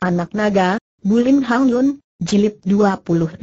Anak Naga, Bulim Hang Yun, Jilid 28.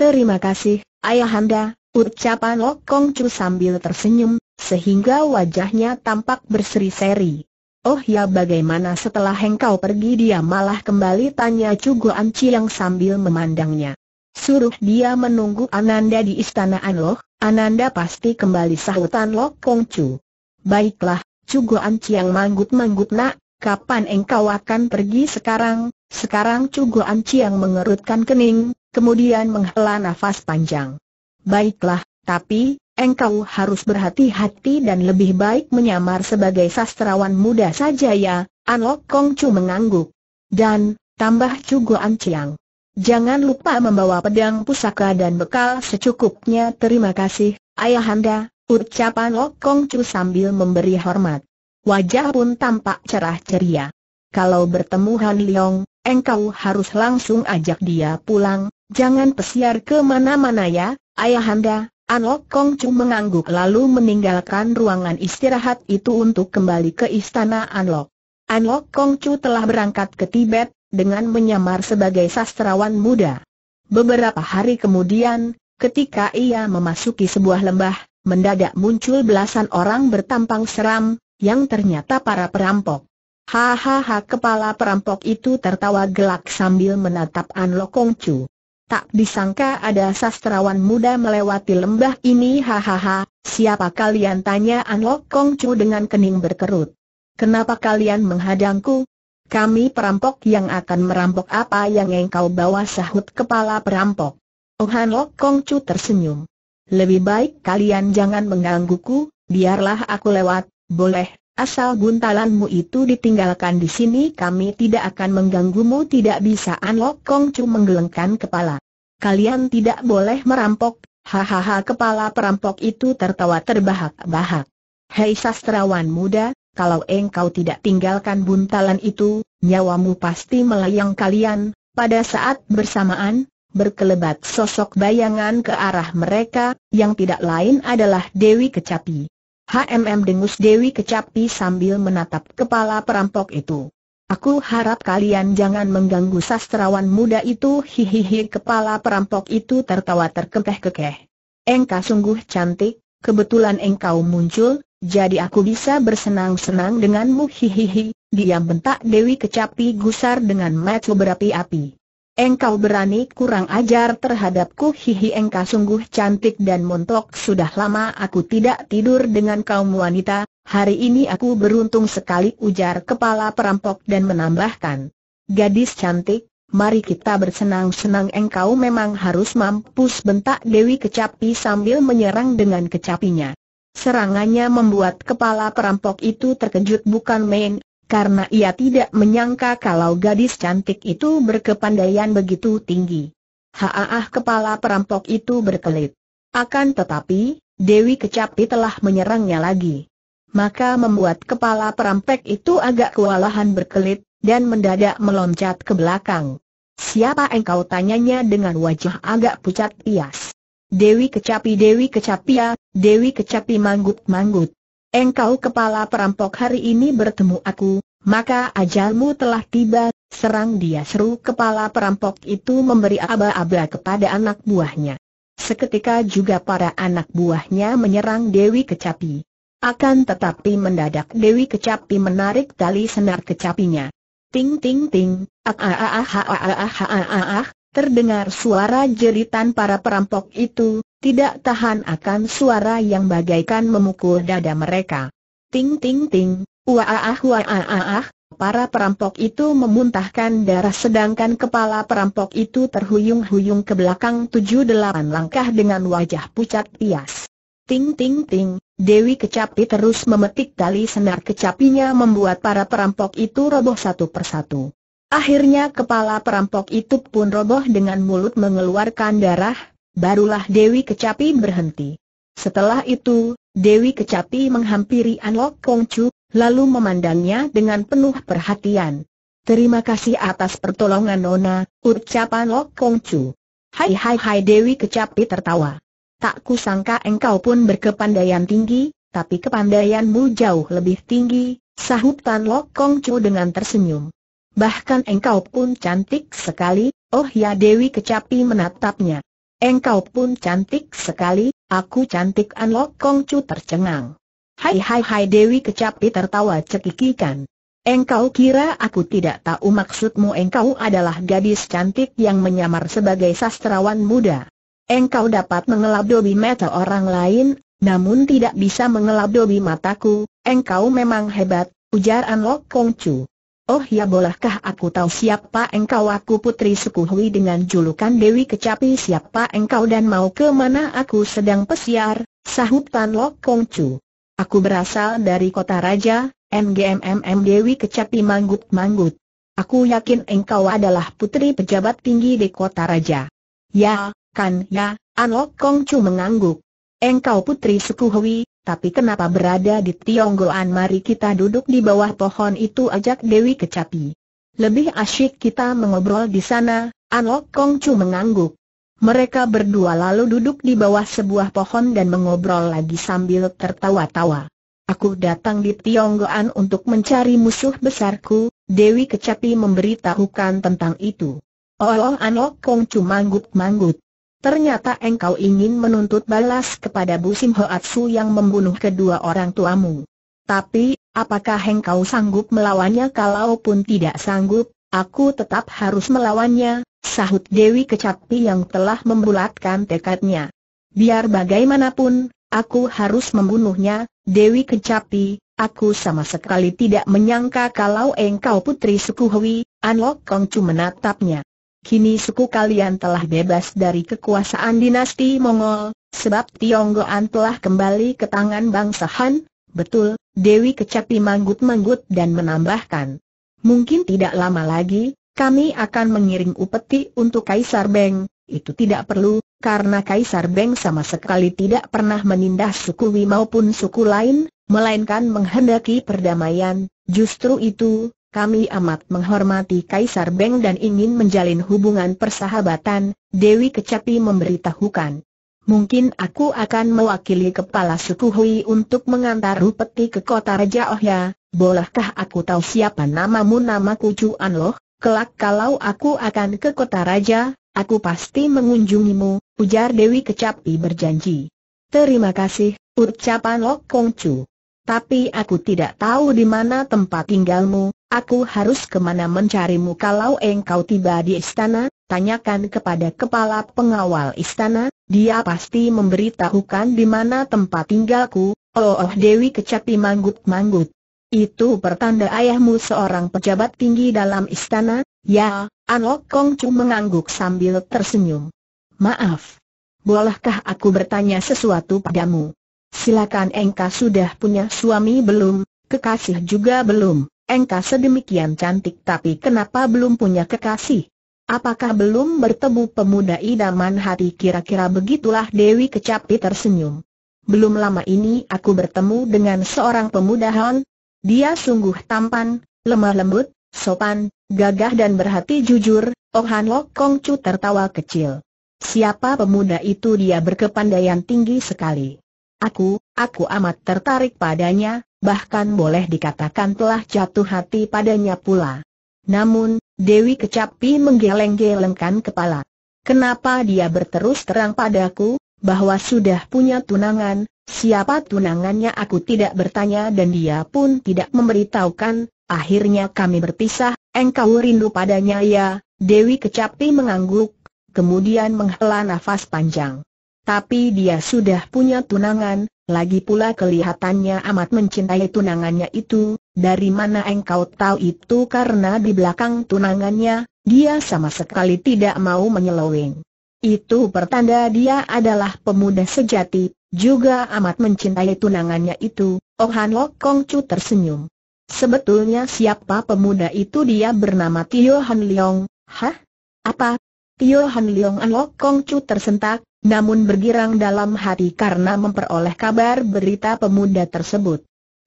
Terima kasih, Ayahanda, ucapan Lok Kong Chu sambil tersenyum, sehingga wajahnya tampak berseri-seri. Oh ya bagaimana setelah engkau pergi dia malah kembali tanya Cugoan yang sambil memandangnya. Suruh dia menunggu Ananda di istana Anloh, Ananda pasti kembali sahutan Lok Kong Chu. Baiklah, Cugoan yang manggut-manggut nak, kapan engkau akan pergi sekarang? Sekarang Cugo Anci yang mengerutkan kening, kemudian menghela nafas panjang. Baiklah, tapi, engkau harus berhati-hati dan lebih baik menyamar sebagai sastrawan muda saja ya, Anlok Kong Chu mengangguk. Dan, tambah Cugo Anciang. Jangan lupa membawa pedang pusaka dan bekal secukupnya terima kasih, ayahanda, ucapan Lok Kong Chu sambil memberi hormat wajah pun tampak cerah ceria. Kalau bertemu Han Leong, engkau harus langsung ajak dia pulang, jangan pesiar ke mana-mana ya, ayahanda. Lok Kong Chu mengangguk lalu meninggalkan ruangan istirahat itu untuk kembali ke istana An Lok. An Lok Kong Chu telah berangkat ke Tibet dengan menyamar sebagai sastrawan muda. Beberapa hari kemudian, ketika ia memasuki sebuah lembah, mendadak muncul belasan orang bertampang seram, yang ternyata para perampok. Hahaha kepala perampok itu tertawa gelak sambil menatap An Lokong Chu. Tak disangka ada sastrawan muda melewati lembah ini hahaha, siapa kalian tanya An Lokong Chu dengan kening berkerut. Kenapa kalian menghadangku? Kami perampok yang akan merampok apa yang engkau bawa sahut kepala perampok. Oh Han Lokong Chu tersenyum. Lebih baik kalian jangan menggangguku, biarlah aku lewat, boleh, asal buntalanmu itu ditinggalkan di sini kami tidak akan mengganggumu tidak bisa Anlok Kong Chu menggelengkan kepala. Kalian tidak boleh merampok, hahaha kepala perampok itu tertawa terbahak-bahak. Hei sastrawan muda, kalau engkau tidak tinggalkan buntalan itu, nyawamu pasti melayang kalian, pada saat bersamaan, berkelebat sosok bayangan ke arah mereka, yang tidak lain adalah Dewi Kecapi. HMM dengus Dewi kecapi sambil menatap kepala perampok itu. Aku harap kalian jangan mengganggu sastrawan muda itu hihihi kepala perampok itu tertawa terkekeh-kekeh. Engkau sungguh cantik, kebetulan engkau muncul, jadi aku bisa bersenang-senang denganmu hihihi, diam! bentak Dewi kecapi gusar dengan mata berapi-api. Engkau berani kurang ajar terhadapku hihi engkau sungguh cantik dan montok Sudah lama aku tidak tidur dengan kaum wanita Hari ini aku beruntung sekali ujar kepala perampok dan menambahkan Gadis cantik, mari kita bersenang-senang engkau memang harus mampus bentak Dewi Kecapi sambil menyerang dengan kecapinya Serangannya membuat kepala perampok itu terkejut bukan main karena ia tidak menyangka kalau gadis cantik itu berkepandaian begitu tinggi. Haah kepala perampok itu berkelit. Akan tetapi, Dewi Kecapi telah menyerangnya lagi. Maka membuat kepala perampok itu agak kewalahan berkelit, dan mendadak meloncat ke belakang. Siapa engkau tanyanya dengan wajah agak pucat pias. Dewi Kecapi Dewi Kecapi ya, Dewi Kecapi manggut-manggut engkau kepala perampok hari ini bertemu aku, maka ajalmu telah tiba, serang dia seru kepala perampok itu memberi aba-aba kepada anak buahnya. Seketika juga para anak buahnya menyerang Dewi Kecapi. Akan tetapi mendadak Dewi Kecapi menarik tali senar kecapinya. Ting ting ting, ah ah ah ah ah ah ah ah ah, terdengar suara jeritan para perampok itu, tidak tahan akan suara yang bagaikan memukul dada mereka. Ting ting ting, waah waah, para perampok itu memuntahkan darah sedangkan kepala perampok itu terhuyung-huyung ke belakang tujuh delapan langkah dengan wajah pucat pias. Ting ting ting, Dewi Kecapi terus memetik tali senar kecapinya membuat para perampok itu roboh satu persatu. Akhirnya kepala perampok itu pun roboh dengan mulut mengeluarkan darah, Barulah Dewi Kecapi berhenti. Setelah itu, Dewi Kecapi menghampiri Anlok Kongcu, lalu memandangnya dengan penuh perhatian. Terima kasih atas pertolongan Nona, ucapan Lok Kongcu. Hai hai hai Dewi Kecapi tertawa. Tak kusangka engkau pun berkepandaian tinggi, tapi kepandaianmu jauh lebih tinggi, sahut Tan Lok Kongcu dengan tersenyum. Bahkan engkau pun cantik sekali, oh ya Dewi Kecapi menatapnya. Engkau pun cantik sekali, aku cantik Anlok Chu tercengang. Hai hai hai Dewi Kecapi tertawa cekikikan. Engkau kira aku tidak tahu maksudmu engkau adalah gadis cantik yang menyamar sebagai sastrawan muda. Engkau dapat mengelap dobi mata orang lain, namun tidak bisa mengelap dobi mataku, engkau memang hebat, ujar Anlok Chu. Oh ya bolehkah aku tahu siapa engkau aku putri Sukuhui dengan julukan Dewi Kecapi siapa engkau dan mau ke mana aku sedang pesiar, sahut Tan Lok Kong Chu. Aku berasal dari kota raja, MGMMM Dewi Kecapi manggut-manggut. Aku yakin engkau adalah putri pejabat tinggi di kota raja. Ya, kan ya, An Lok Kong Chu mengangguk. Engkau putri Sukuhui, tapi kenapa berada di Tionggoan mari kita duduk di bawah pohon itu ajak Dewi Kecapi. Lebih asyik kita mengobrol di sana, Anok Kong Chu mengangguk. Mereka berdua lalu duduk di bawah sebuah pohon dan mengobrol lagi sambil tertawa-tawa. Aku datang di Tionggoan untuk mencari musuh besarku, Dewi Kecapi memberitahukan tentang itu. Oh, oh An Anok Kong Chu manggut-manggut. Ternyata engkau ingin menuntut balas kepada Busim Hoatsu yang membunuh kedua orang tuamu. Tapi, apakah engkau sanggup melawannya kalaupun tidak sanggup, aku tetap harus melawannya, sahut Dewi Kecapi yang telah membulatkan tekadnya. Biar bagaimanapun, aku harus membunuhnya, Dewi Kecapi, aku sama sekali tidak menyangka kalau engkau putri suku Hui, An Lok Kong menatapnya. Kini suku kalian telah bebas dari kekuasaan dinasti Mongol, sebab Tionggoan telah kembali ke tangan bangsa Han, betul, Dewi Kecapi manggut-manggut dan menambahkan. Mungkin tidak lama lagi, kami akan mengirim upeti untuk Kaisar Beng, itu tidak perlu, karena Kaisar Beng sama sekali tidak pernah menindas suku Wi maupun suku lain, melainkan menghendaki perdamaian, justru itu, kami amat menghormati Kaisar Beng dan ingin menjalin hubungan persahabatan, Dewi Kecapi memberitahukan. Mungkin aku akan mewakili kepala suku Hui untuk mengantar Rupeti ke kota Raja Ohya, bolehkah aku tahu siapa namamu nama kucu Anloh? kelak kalau aku akan ke kota Raja, aku pasti mengunjungimu, ujar Dewi Kecapi berjanji. Terima kasih, ucapan Lok Kongcu. Tapi aku tidak tahu di mana tempat tinggalmu, Aku harus kemana mencarimu kalau engkau tiba di istana? Tanyakan kepada kepala pengawal istana, dia pasti memberitahukan di mana tempat tinggalku. Oh, oh Dewi kecapi manggut-manggut. Itu pertanda ayahmu seorang pejabat tinggi dalam istana? Ya, Anok Kong Chu mengangguk sambil tersenyum. Maaf. Bolehkah aku bertanya sesuatu padamu? Silakan engkau sudah punya suami belum, kekasih juga belum engkau sedemikian cantik tapi kenapa belum punya kekasih? Apakah belum bertemu pemuda idaman hati kira-kira begitulah Dewi Kecapi tersenyum. Belum lama ini aku bertemu dengan seorang pemuda Hon. Dia sungguh tampan, lemah lembut, sopan, gagah dan berhati jujur, Oh Han Lok Kong Chu tertawa kecil. Siapa pemuda itu dia berkepandaian tinggi sekali. Aku, aku amat tertarik padanya, bahkan boleh dikatakan telah jatuh hati padanya pula. Namun, Dewi Kecapi menggeleng-gelengkan kepala. Kenapa dia berterus terang padaku, bahwa sudah punya tunangan, siapa tunangannya aku tidak bertanya dan dia pun tidak memberitahukan, akhirnya kami berpisah, engkau rindu padanya ya, Dewi Kecapi mengangguk, kemudian menghela nafas panjang. Tapi dia sudah punya tunangan, lagi pula kelihatannya amat mencintai tunangannya itu, dari mana engkau tahu itu karena di belakang tunangannya, dia sama sekali tidak mau menyeleweng. Itu pertanda dia adalah pemuda sejati, juga amat mencintai tunangannya itu, Oh Han Lok Kong Chu tersenyum. Sebetulnya siapa pemuda itu dia bernama Tio Han Leong, hah? Apa? Tio Han Leong An Lok Kong Chu tersentak, namun bergirang dalam hati karena memperoleh kabar berita pemuda tersebut.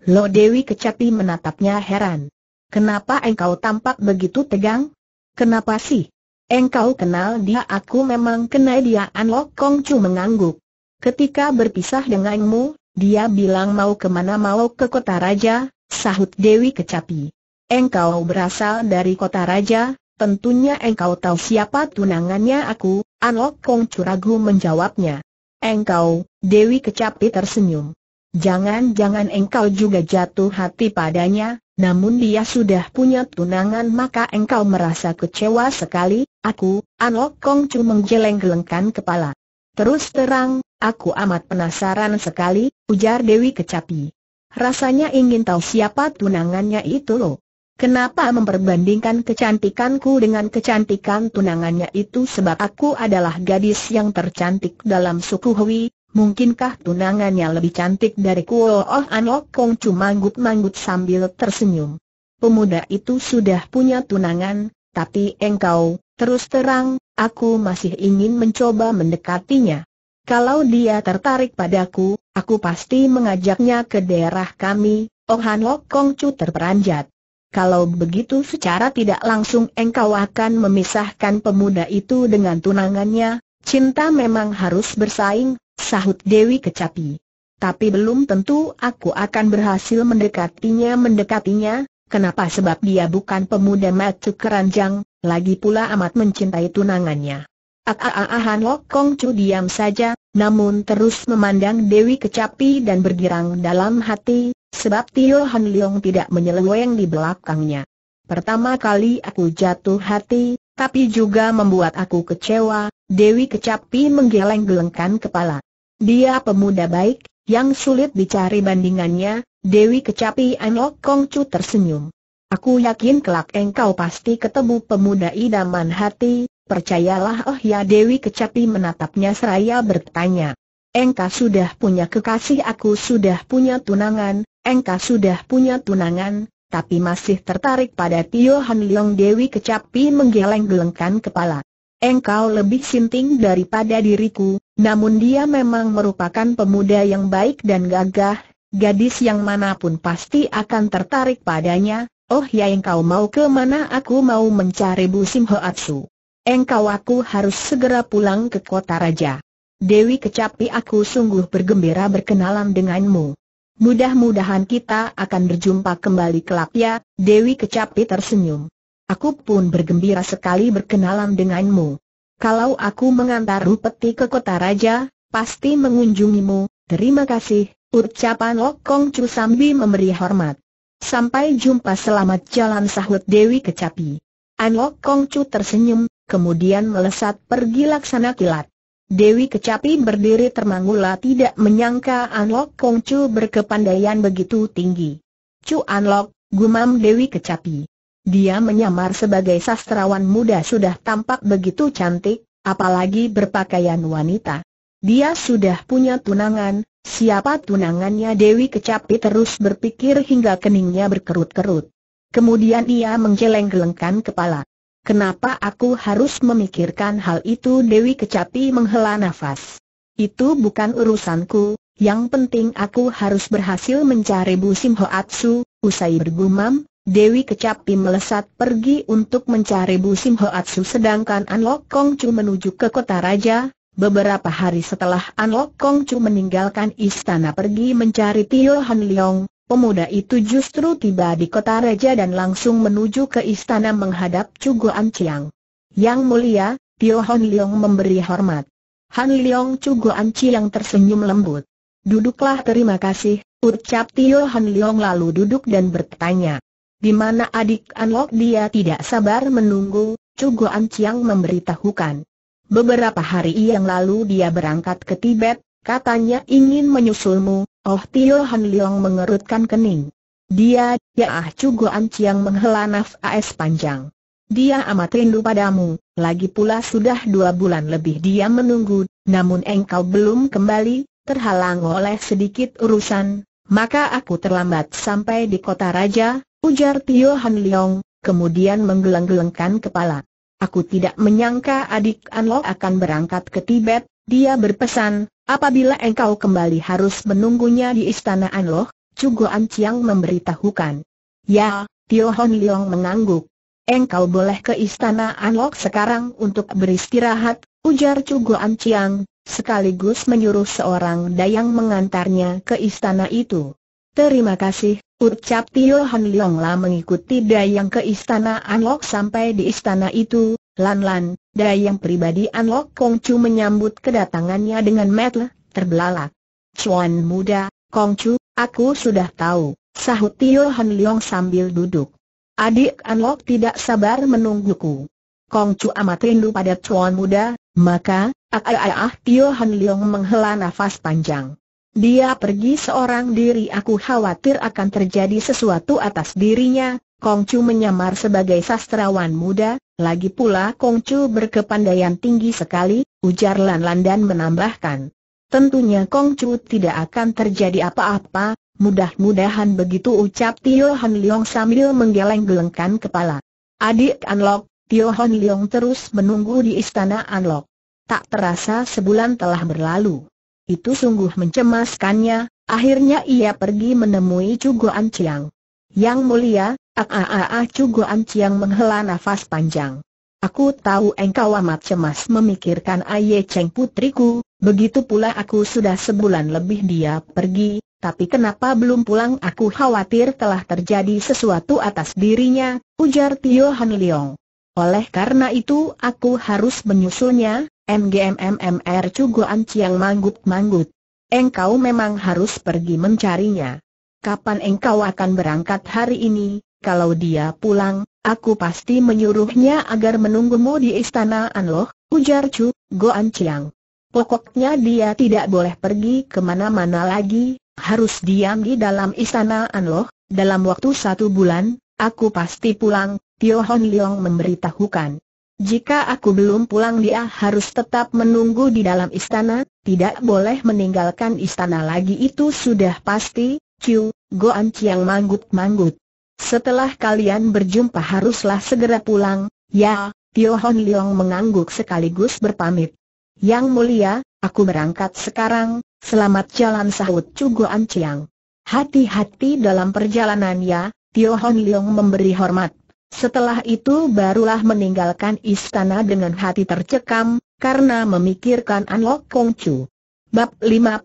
Lo Dewi Kecapi menatapnya heran. Kenapa engkau tampak begitu tegang? Kenapa sih? Engkau kenal dia aku memang kenal dia Anlok Kong Chu mengangguk. Ketika berpisah denganmu, dia bilang mau kemana mau ke kota raja, sahut Dewi Kecapi. Engkau berasal dari kota raja, tentunya engkau tahu siapa tunangannya aku, Lok Kong Curagu menjawabnya. Engkau, Dewi Kecapi tersenyum. Jangan-jangan engkau juga jatuh hati padanya, namun dia sudah punya tunangan maka engkau merasa kecewa sekali, aku, Lok Kong Chu menggeleng-gelengkan kepala. Terus terang, aku amat penasaran sekali, ujar Dewi Kecapi. Rasanya ingin tahu siapa tunangannya itu loh. Kenapa memperbandingkan kecantikanku dengan kecantikan tunangannya itu sebab aku adalah gadis yang tercantik dalam suku Hui, mungkinkah tunangannya lebih cantik dari Kuo Oh Anok Kong cuma manggut-manggut sambil tersenyum. Pemuda itu sudah punya tunangan, tapi engkau, terus terang, aku masih ingin mencoba mendekatinya. Kalau dia tertarik padaku, aku pasti mengajaknya ke daerah kami, Oh Lok Kong Chu terperanjat. Kalau begitu secara tidak langsung engkau akan memisahkan pemuda itu dengan tunangannya, cinta memang harus bersaing, sahut Dewi Kecapi. Tapi belum tentu aku akan berhasil mendekatinya mendekatinya, kenapa sebab dia bukan pemuda matu keranjang, lagi pula amat mencintai tunangannya. Ahan ah, ah, ah, Lok Kong Chu diam saja, namun terus memandang Dewi Kecapi dan bergirang dalam hati, Sebab Tio Han Leong tidak menyeleweng di belakangnya. Pertama kali aku jatuh hati, tapi juga membuat aku kecewa, Dewi Kecapi menggeleng-gelengkan kepala. Dia pemuda baik, yang sulit dicari bandingannya, Dewi Kecapi Anok Kongcu tersenyum. Aku yakin kelak engkau pasti ketemu pemuda idaman hati, percayalah oh ya Dewi Kecapi menatapnya seraya bertanya. Engkau sudah punya kekasih aku sudah punya tunangan, engkau sudah punya tunangan, tapi masih tertarik pada Tio Han Leong Dewi kecapi menggeleng-gelengkan kepala. Engkau lebih sinting daripada diriku, namun dia memang merupakan pemuda yang baik dan gagah, gadis yang manapun pasti akan tertarik padanya, oh ya engkau mau ke mana aku mau mencari Bu Ho Atsu. Engkau aku harus segera pulang ke kota raja. Dewi kecapi aku sungguh bergembira berkenalan denganmu. Mudah-mudahan kita akan berjumpa kembali kelak ya, Dewi Kecapi tersenyum. Aku pun bergembira sekali berkenalan denganmu. Kalau aku mengantar Rupeti ke kota raja, pasti mengunjungimu, terima kasih, ucapan Lok Lokong Chu sambil memberi hormat. Sampai jumpa selamat jalan sahut Dewi Kecapi. An Lokong Chu tersenyum, kemudian melesat pergi laksana kilat. Dewi Kecapi berdiri termangula tidak menyangka Anlok Kongcu berkepandaian begitu tinggi. Cu Anlok, gumam Dewi Kecapi. Dia menyamar sebagai sastrawan muda sudah tampak begitu cantik, apalagi berpakaian wanita. Dia sudah punya tunangan, siapa tunangannya Dewi Kecapi terus berpikir hingga keningnya berkerut-kerut. Kemudian ia menggeleng-gelengkan kepala. Kenapa aku harus memikirkan hal itu Dewi Kecapi menghela nafas. Itu bukan urusanku, yang penting aku harus berhasil mencari Bu Sim Atsu, usai bergumam, Dewi Kecapi melesat pergi untuk mencari Bu Sim Atsu sedangkan An Lok Kong Chu menuju ke kota raja. Beberapa hari setelah An Lok Kong Chu meninggalkan istana pergi mencari Tio Han Leong, Pemuda itu justru tiba di kota Raja dan langsung menuju ke istana menghadap Cugu Anciang. Yang mulia, Tio Hon Leong memberi hormat. Han Leong Cugu Anciang tersenyum lembut. Duduklah terima kasih, ucap Tio Han Leong lalu duduk dan bertanya. Di mana adik Anlok dia tidak sabar menunggu, Cugu Anciang memberitahukan. Beberapa hari yang lalu dia berangkat ke Tibet, Katanya ingin menyusulmu, Oh Tio Han Leong mengerutkan kening. Dia, ya ah Cugo An Chiang menghela nafas panjang. Dia amat rindu padamu, lagi pula sudah dua bulan lebih dia menunggu, namun engkau belum kembali, terhalang oleh sedikit urusan, maka aku terlambat sampai di kota raja, ujar Tio Han Leong, kemudian menggeleng-gelengkan kepala. Aku tidak menyangka adik Anlo akan berangkat ke Tibet, dia berpesan, apabila engkau kembali harus menunggunya di istana Anloh, Cugo Anciang memberitahukan. Ya, Tio Hon Leong mengangguk. Engkau boleh ke istana Anlok sekarang untuk beristirahat, ujar Cugo Anciang, sekaligus menyuruh seorang dayang mengantarnya ke istana itu. Terima kasih, ucap Tio Hon Leong lah mengikuti dayang ke istana Anlok sampai di istana itu, Lan-lan, dayang pribadi An Lok Kong Chu menyambut kedatangannya dengan metel, terbelalak. Cuan muda, Kong Chu, aku sudah tahu, sahut Tio Han Leong sambil duduk. Adik An Lok tidak sabar menungguku. Kong Chu amat rindu pada cuan muda, maka, ah, ah ah ah Tio Han Leong menghela nafas panjang. Dia pergi seorang diri aku khawatir akan terjadi sesuatu atas dirinya, Kong Chu menyamar sebagai sastrawan muda, lagi pula Kong Chu berkepandaian tinggi sekali, ujar Lan Lan dan menambahkan. Tentunya Kong Chu tidak akan terjadi apa-apa, mudah-mudahan begitu ucap Tio Han Leong sambil menggeleng-gelengkan kepala. Adik Anlok, Tio Han Leong terus menunggu di istana Anlok. Tak terasa sebulan telah berlalu. Itu sungguh mencemaskannya, akhirnya ia pergi menemui Cugoan Chiang. Yang mulia, Aaah, ah, ah, ah, Cugo Ciang menghela nafas panjang. Aku tahu engkau amat cemas memikirkan Aye Cheng putriku, begitu pula aku sudah sebulan lebih dia pergi, tapi kenapa belum pulang aku khawatir telah terjadi sesuatu atas dirinya, ujar Tio Han Leong. Oleh karena itu aku harus menyusulnya, MGMMMR Cugo Ciang manggut-manggut. Engkau memang harus pergi mencarinya. Kapan engkau akan berangkat hari ini? Kalau dia pulang, aku pasti menyuruhnya agar menunggumu di istana Anloh, ujar Chu, Goan Chiang. Pokoknya dia tidak boleh pergi kemana-mana lagi, harus diam di dalam istana Anloh, dalam waktu satu bulan, aku pasti pulang, Tio Hon Leong memberitahukan. Jika aku belum pulang dia harus tetap menunggu di dalam istana, tidak boleh meninggalkan istana lagi itu sudah pasti, Chu, Goan Chiang manggut-manggut. Setelah kalian berjumpa haruslah segera pulang, ya, Tio Hon Leong mengangguk sekaligus berpamit. Yang mulia, aku berangkat sekarang, selamat jalan sahut An Chiang. Hati-hati dalam perjalanannya, Tio Hon Leong memberi hormat. Setelah itu barulah meninggalkan istana dengan hati tercekam, karena memikirkan An Lok Kong Chu. Bab 55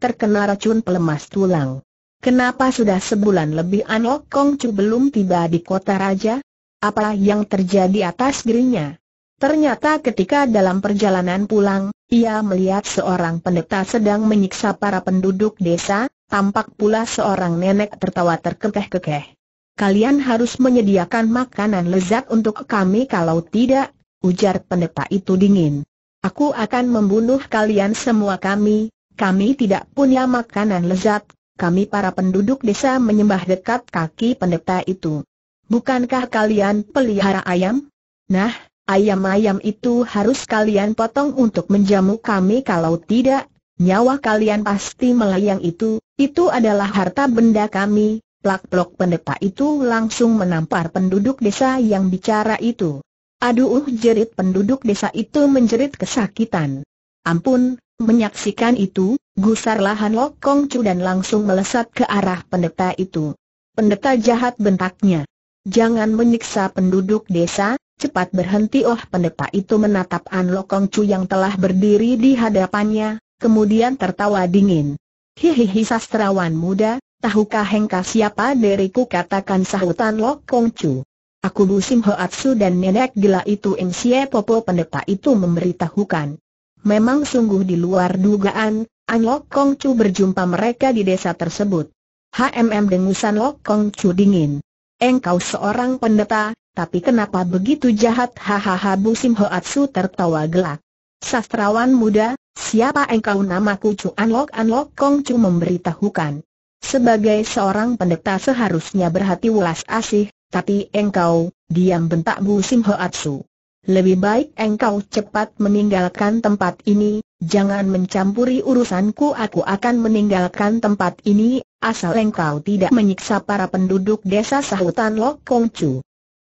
terkena racun pelemas tulang. Kenapa sudah sebulan lebih Anok Kong Chu belum tiba di kota raja? Apa yang terjadi atas dirinya? Ternyata ketika dalam perjalanan pulang, ia melihat seorang pendeta sedang menyiksa para penduduk desa, tampak pula seorang nenek tertawa terkekeh-kekeh. Kalian harus menyediakan makanan lezat untuk kami kalau tidak, ujar pendeta itu dingin. Aku akan membunuh kalian semua kami, kami tidak punya makanan lezat, kami para penduduk desa menyembah dekat kaki pendeta itu. Bukankah kalian pelihara ayam? Nah, ayam-ayam itu harus kalian potong untuk menjamu kami kalau tidak, nyawa kalian pasti melayang itu, itu adalah harta benda kami, Plak-plok pendeta itu langsung menampar penduduk desa yang bicara itu. Aduh jerit penduduk desa itu menjerit kesakitan. Ampun, Menyaksikan itu, gusar lahan Lok Kong Chu dan langsung melesat ke arah pendeta itu. Pendeta jahat bentaknya. Jangan menyiksa penduduk desa, cepat berhenti oh pendeta itu menatap An Lok Kong Chu yang telah berdiri di hadapannya, kemudian tertawa dingin. Hihihi sastrawan muda, tahukah engkau siapa diriku katakan sahutan Lok Kong Chu. Aku Busim Hoatsu dan nenek gila itu Eng Popo pendeta itu memberitahukan. Memang sungguh di luar dugaan, An Lok Kong Chu berjumpa mereka di desa tersebut. HMM dengusan Lok Kong Chu dingin. Engkau seorang pendeta, tapi kenapa begitu jahat? Hahaha Hoat Su tertawa gelak. Sastrawan muda, siapa engkau namaku Chu Anlok Anlok Kong Chu memberitahukan. Sebagai seorang pendeta seharusnya berhati welas asih, tapi engkau, diam bentak Hoat Su. Lebih baik engkau cepat meninggalkan tempat ini, jangan mencampuri urusanku aku akan meninggalkan tempat ini, asal engkau tidak menyiksa para penduduk desa sahutan Lok Kong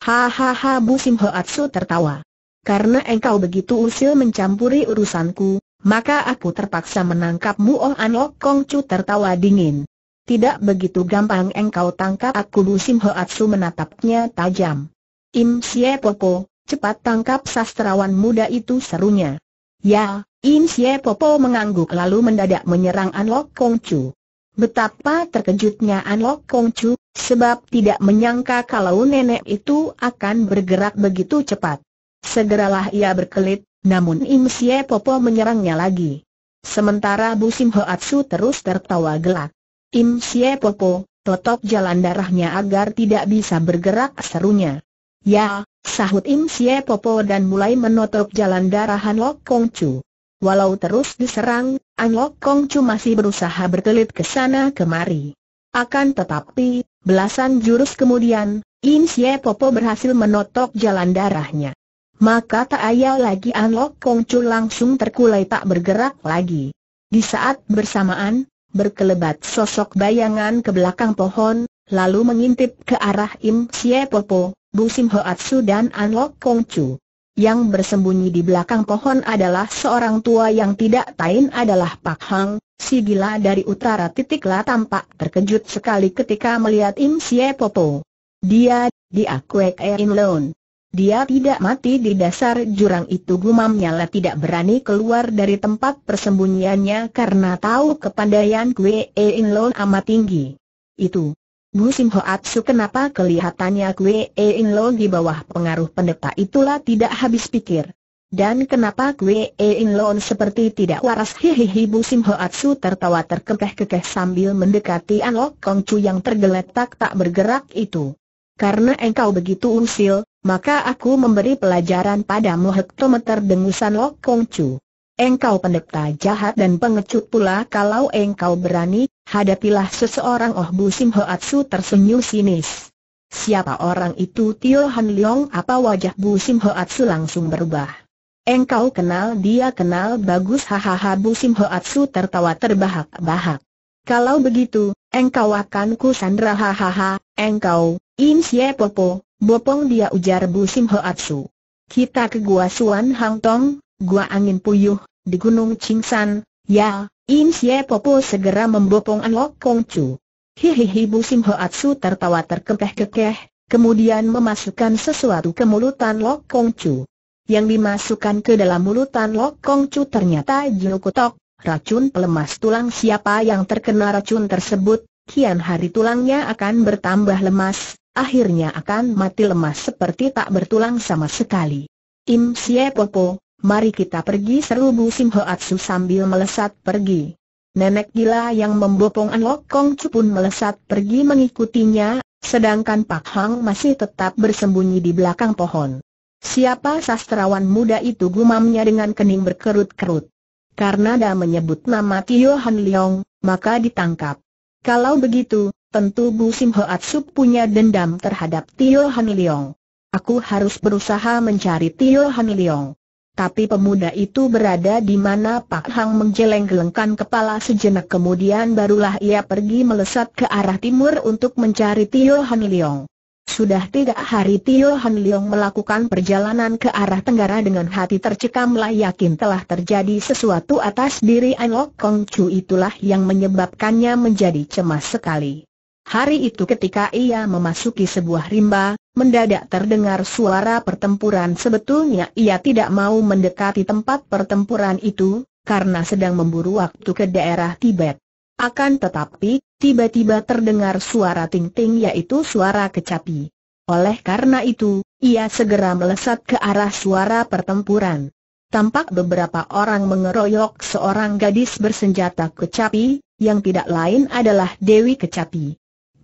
Hahaha Bu Sim Hoatsu tertawa. Karena engkau begitu usil mencampuri urusanku, maka aku terpaksa menangkapmu Oh An Lok Kong Chu tertawa dingin. Tidak begitu gampang engkau tangkap aku Bu Sim Hoatsu menatapnya tajam. Im Siepopo, Cepat tangkap sastrawan muda itu serunya. Ya, Im Sye Popo mengangguk lalu mendadak menyerang An Lok Kong Chu. Betapa terkejutnya An Lok Kong Chu, sebab tidak menyangka kalau nenek itu akan bergerak begitu cepat. Segeralah ia berkelit, namun Im Sye Popo menyerangnya lagi. Sementara Bu Sim Atsu terus tertawa gelak. Im Sye Popo, totok jalan darahnya agar tidak bisa bergerak serunya. Ya, sahut Im Sie Popo dan mulai menotok jalan darah Han Lok Kong Chu. Walau terus diserang, An Lok Kong Chu masih berusaha berkelit ke sana kemari. Akan tetapi, belasan jurus kemudian, Im Sie Popo berhasil menotok jalan darahnya. Maka tak ayal lagi An Lok Kong Chu langsung terkulai tak bergerak lagi. Di saat bersamaan, berkelebat sosok bayangan ke belakang pohon, lalu mengintip ke arah Im Sie Popo, Bung Sim Hoatsu dan Kong Chu. Yang bersembunyi di belakang pohon adalah seorang tua yang tidak tain adalah Pak Hang, si gila dari utara titiklah tampak terkejut sekali ketika melihat Im Sie Popo. Dia, dia ke In loon. Dia tidak mati di dasar jurang itu gumamnya lah tidak berani keluar dari tempat persembunyiannya karena tahu kepandaian kue In loon amat tinggi. Itu, Bu Sim Atsu kenapa kelihatannya Kwe In Lo di bawah pengaruh pendeta itulah tidak habis pikir. Dan kenapa Kwe In Lo seperti tidak waras hihihi Bu Sim Atsu tertawa terkekeh-kekeh sambil mendekati An Lok Kong Chu yang tergeletak tak bergerak itu. Karena engkau begitu usil, maka aku memberi pelajaran padamu hektometer dengusan Lok Kong Chu. Engkau pendeta jahat dan pengecut pula kalau engkau berani, Hadapilah seseorang Oh Bu Sim Hoatsu tersenyum sinis. Siapa orang itu Tio Han Leong apa wajah Bu Sim Hoatsu langsung berubah. Engkau kenal dia kenal bagus hahaha Bu Sim Hoatsu tertawa terbahak-bahak. Kalau begitu, engkau akan ku sandra hahaha, engkau, insya allah, Popo, bopong dia ujar Bu Sim Hoatsu. Kita ke Gua Suan Hang Tong, Gua Angin Puyuh, di Gunung Chingsan, ya, Im Xie Popo segera membopong An Lok Kong Chu. Hihihi Bu Sim Hoatsu tertawa terkekeh-kekeh, kemudian memasukkan sesuatu ke mulutan Lok Kong Chu. Yang dimasukkan ke dalam mulutan Lok Kong Chu ternyata jiu Kutok, racun pelemas tulang siapa yang terkena racun tersebut, kian hari tulangnya akan bertambah lemas, akhirnya akan mati lemas seperti tak bertulang sama sekali. Im Xie Popo, mari kita pergi seru Bu Sim Atsu sambil melesat pergi. Nenek gila yang membopong An Lok Kong Chu pun melesat pergi mengikutinya, sedangkan Pak Hang masih tetap bersembunyi di belakang pohon. Siapa sastrawan muda itu gumamnya dengan kening berkerut-kerut. Karena dia menyebut nama Tio Han Leong, maka ditangkap. Kalau begitu, tentu Bu Sim Atsu punya dendam terhadap Tio Han Leong. Aku harus berusaha mencari Tio Han Leong. Tapi pemuda itu berada di mana Pak Hang menggeleng-gelengkan kepala sejenak kemudian barulah ia pergi melesat ke arah timur untuk mencari Tio Han Leong. Sudah tiga hari Tio Han Leong melakukan perjalanan ke arah tenggara dengan hati tercekamlah yakin telah terjadi sesuatu atas diri An Lok Kong Chu itulah yang menyebabkannya menjadi cemas sekali. Hari itu ketika ia memasuki sebuah rimba, mendadak terdengar suara pertempuran sebetulnya ia tidak mau mendekati tempat pertempuran itu, karena sedang memburu waktu ke daerah Tibet. Akan tetapi, tiba-tiba terdengar suara ting-ting yaitu suara kecapi. Oleh karena itu, ia segera melesat ke arah suara pertempuran. Tampak beberapa orang mengeroyok seorang gadis bersenjata kecapi, yang tidak lain adalah Dewi Kecapi.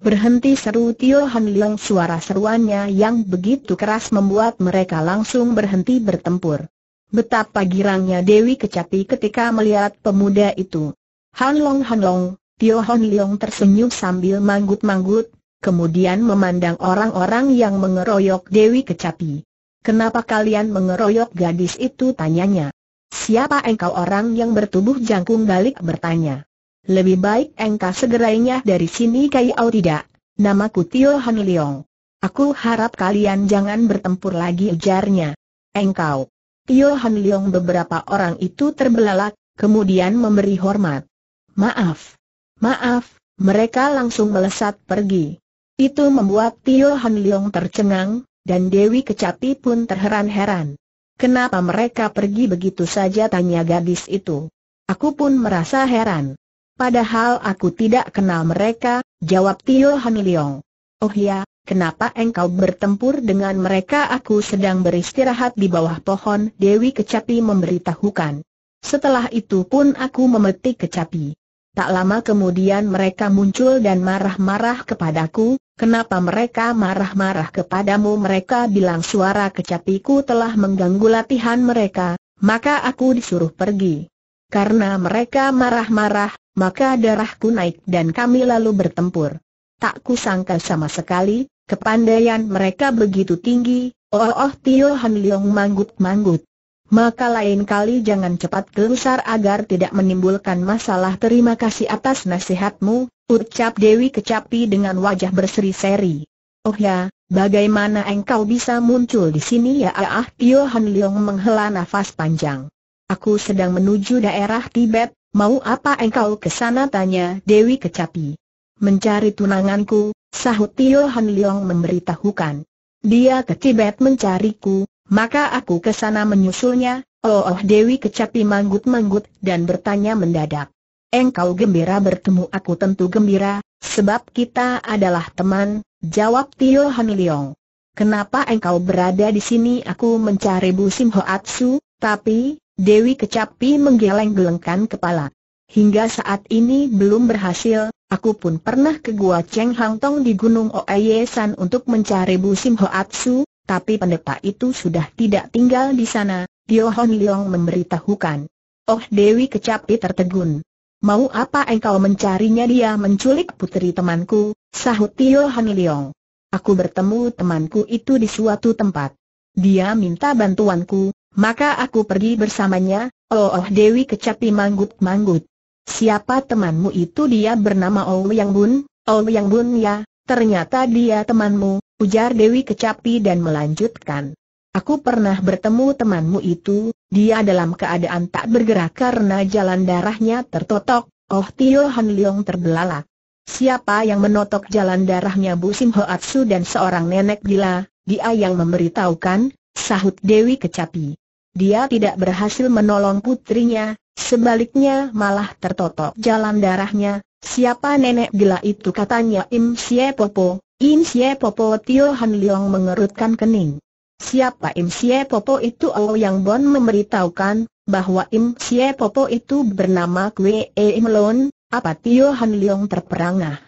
Berhenti seru Tio Han Leong suara seruannya yang begitu keras membuat mereka langsung berhenti bertempur. Betapa girangnya Dewi Kecapi ketika melihat pemuda itu. Han Long Han Long, Tio Han Leong tersenyum sambil manggut-manggut, kemudian memandang orang-orang yang mengeroyok Dewi Kecapi. Kenapa kalian mengeroyok gadis itu tanyanya. Siapa engkau orang yang bertubuh jangkung balik? bertanya. Lebih baik engkau segerainya dari sini kaiau tidak. Namaku Tio Han Leong. Aku harap kalian jangan bertempur lagi ujarnya. Engkau. Tio Han Leong beberapa orang itu terbelalak, kemudian memberi hormat. Maaf. Maaf, mereka langsung melesat pergi. Itu membuat Tio Han Leong tercengang, dan Dewi Kecapi pun terheran-heran. Kenapa mereka pergi begitu saja tanya gadis itu. Aku pun merasa heran. Padahal aku tidak kenal mereka, jawab Tio Han Haniliong. Oh ya, kenapa engkau bertempur dengan mereka aku sedang beristirahat di bawah pohon Dewi Kecapi memberitahukan. Setelah itu pun aku memetik kecapi. Tak lama kemudian mereka muncul dan marah-marah kepadaku, kenapa mereka marah-marah kepadamu mereka bilang suara kecapiku telah mengganggu latihan mereka, maka aku disuruh pergi. Karena mereka marah-marah, maka darahku naik dan kami lalu bertempur. Tak kusangka sama sekali, kepandaian mereka begitu tinggi, oh, oh oh Tio Han Leong manggut-manggut. Maka lain kali jangan cepat kelusar agar tidak menimbulkan masalah terima kasih atas nasihatmu, ucap Dewi Kecapi dengan wajah berseri-seri. Oh ya, bagaimana engkau bisa muncul di sini ya ah, ah Tio Han Leong menghela nafas panjang. Aku sedang menuju daerah Tibet, mau apa engkau ke sana tanya Dewi Kecapi. Mencari tunanganku, sahut Tio Han Leong memberitahukan. Dia ke Tibet mencariku, maka aku ke sana menyusulnya, oh oh Dewi Kecapi manggut-manggut dan bertanya mendadak. Engkau gembira bertemu aku tentu gembira, sebab kita adalah teman, jawab Tio Han Leong. Kenapa engkau berada di sini aku mencari Bu Sim Hoatsu, tapi, Dewi Kecapi menggeleng-gelengkan kepala. Hingga saat ini belum berhasil, aku pun pernah ke Gua Cheng Hang Tong di Gunung Oeye San untuk mencari Bu Sim Hoatsu, tapi pendeta itu sudah tidak tinggal di sana, Tio Hon Leong memberitahukan. Oh Dewi Kecapi tertegun. Mau apa engkau mencarinya dia menculik putri temanku, sahut Tio Hon Leong. Aku bertemu temanku itu di suatu tempat. Dia minta bantuanku, maka aku pergi bersamanya, oh, oh Dewi kecapi manggut-manggut. Siapa temanmu itu dia bernama Ouyang oh Bun, Ouyang oh Bun ya, ternyata dia temanmu, ujar Dewi kecapi dan melanjutkan. Aku pernah bertemu temanmu itu, dia dalam keadaan tak bergerak karena jalan darahnya tertotok, oh Tio Han Leong terbelalak. Siapa yang menotok jalan darahnya Bu Sim Ho Atsu dan seorang nenek gila, dia yang memberitahukan, sahut Dewi kecapi. Dia tidak berhasil menolong putrinya, sebaliknya malah tertotok jalan darahnya. Siapa nenek gila itu katanya Im Sye Popo, Im Sye Popo Tio Han Leong mengerutkan kening. Siapa Im Sye Popo itu Yang Bon memberitahukan, bahwa Im Sye Popo itu bernama Kwe e Im Lon, apa Tio Han Leong terperangah.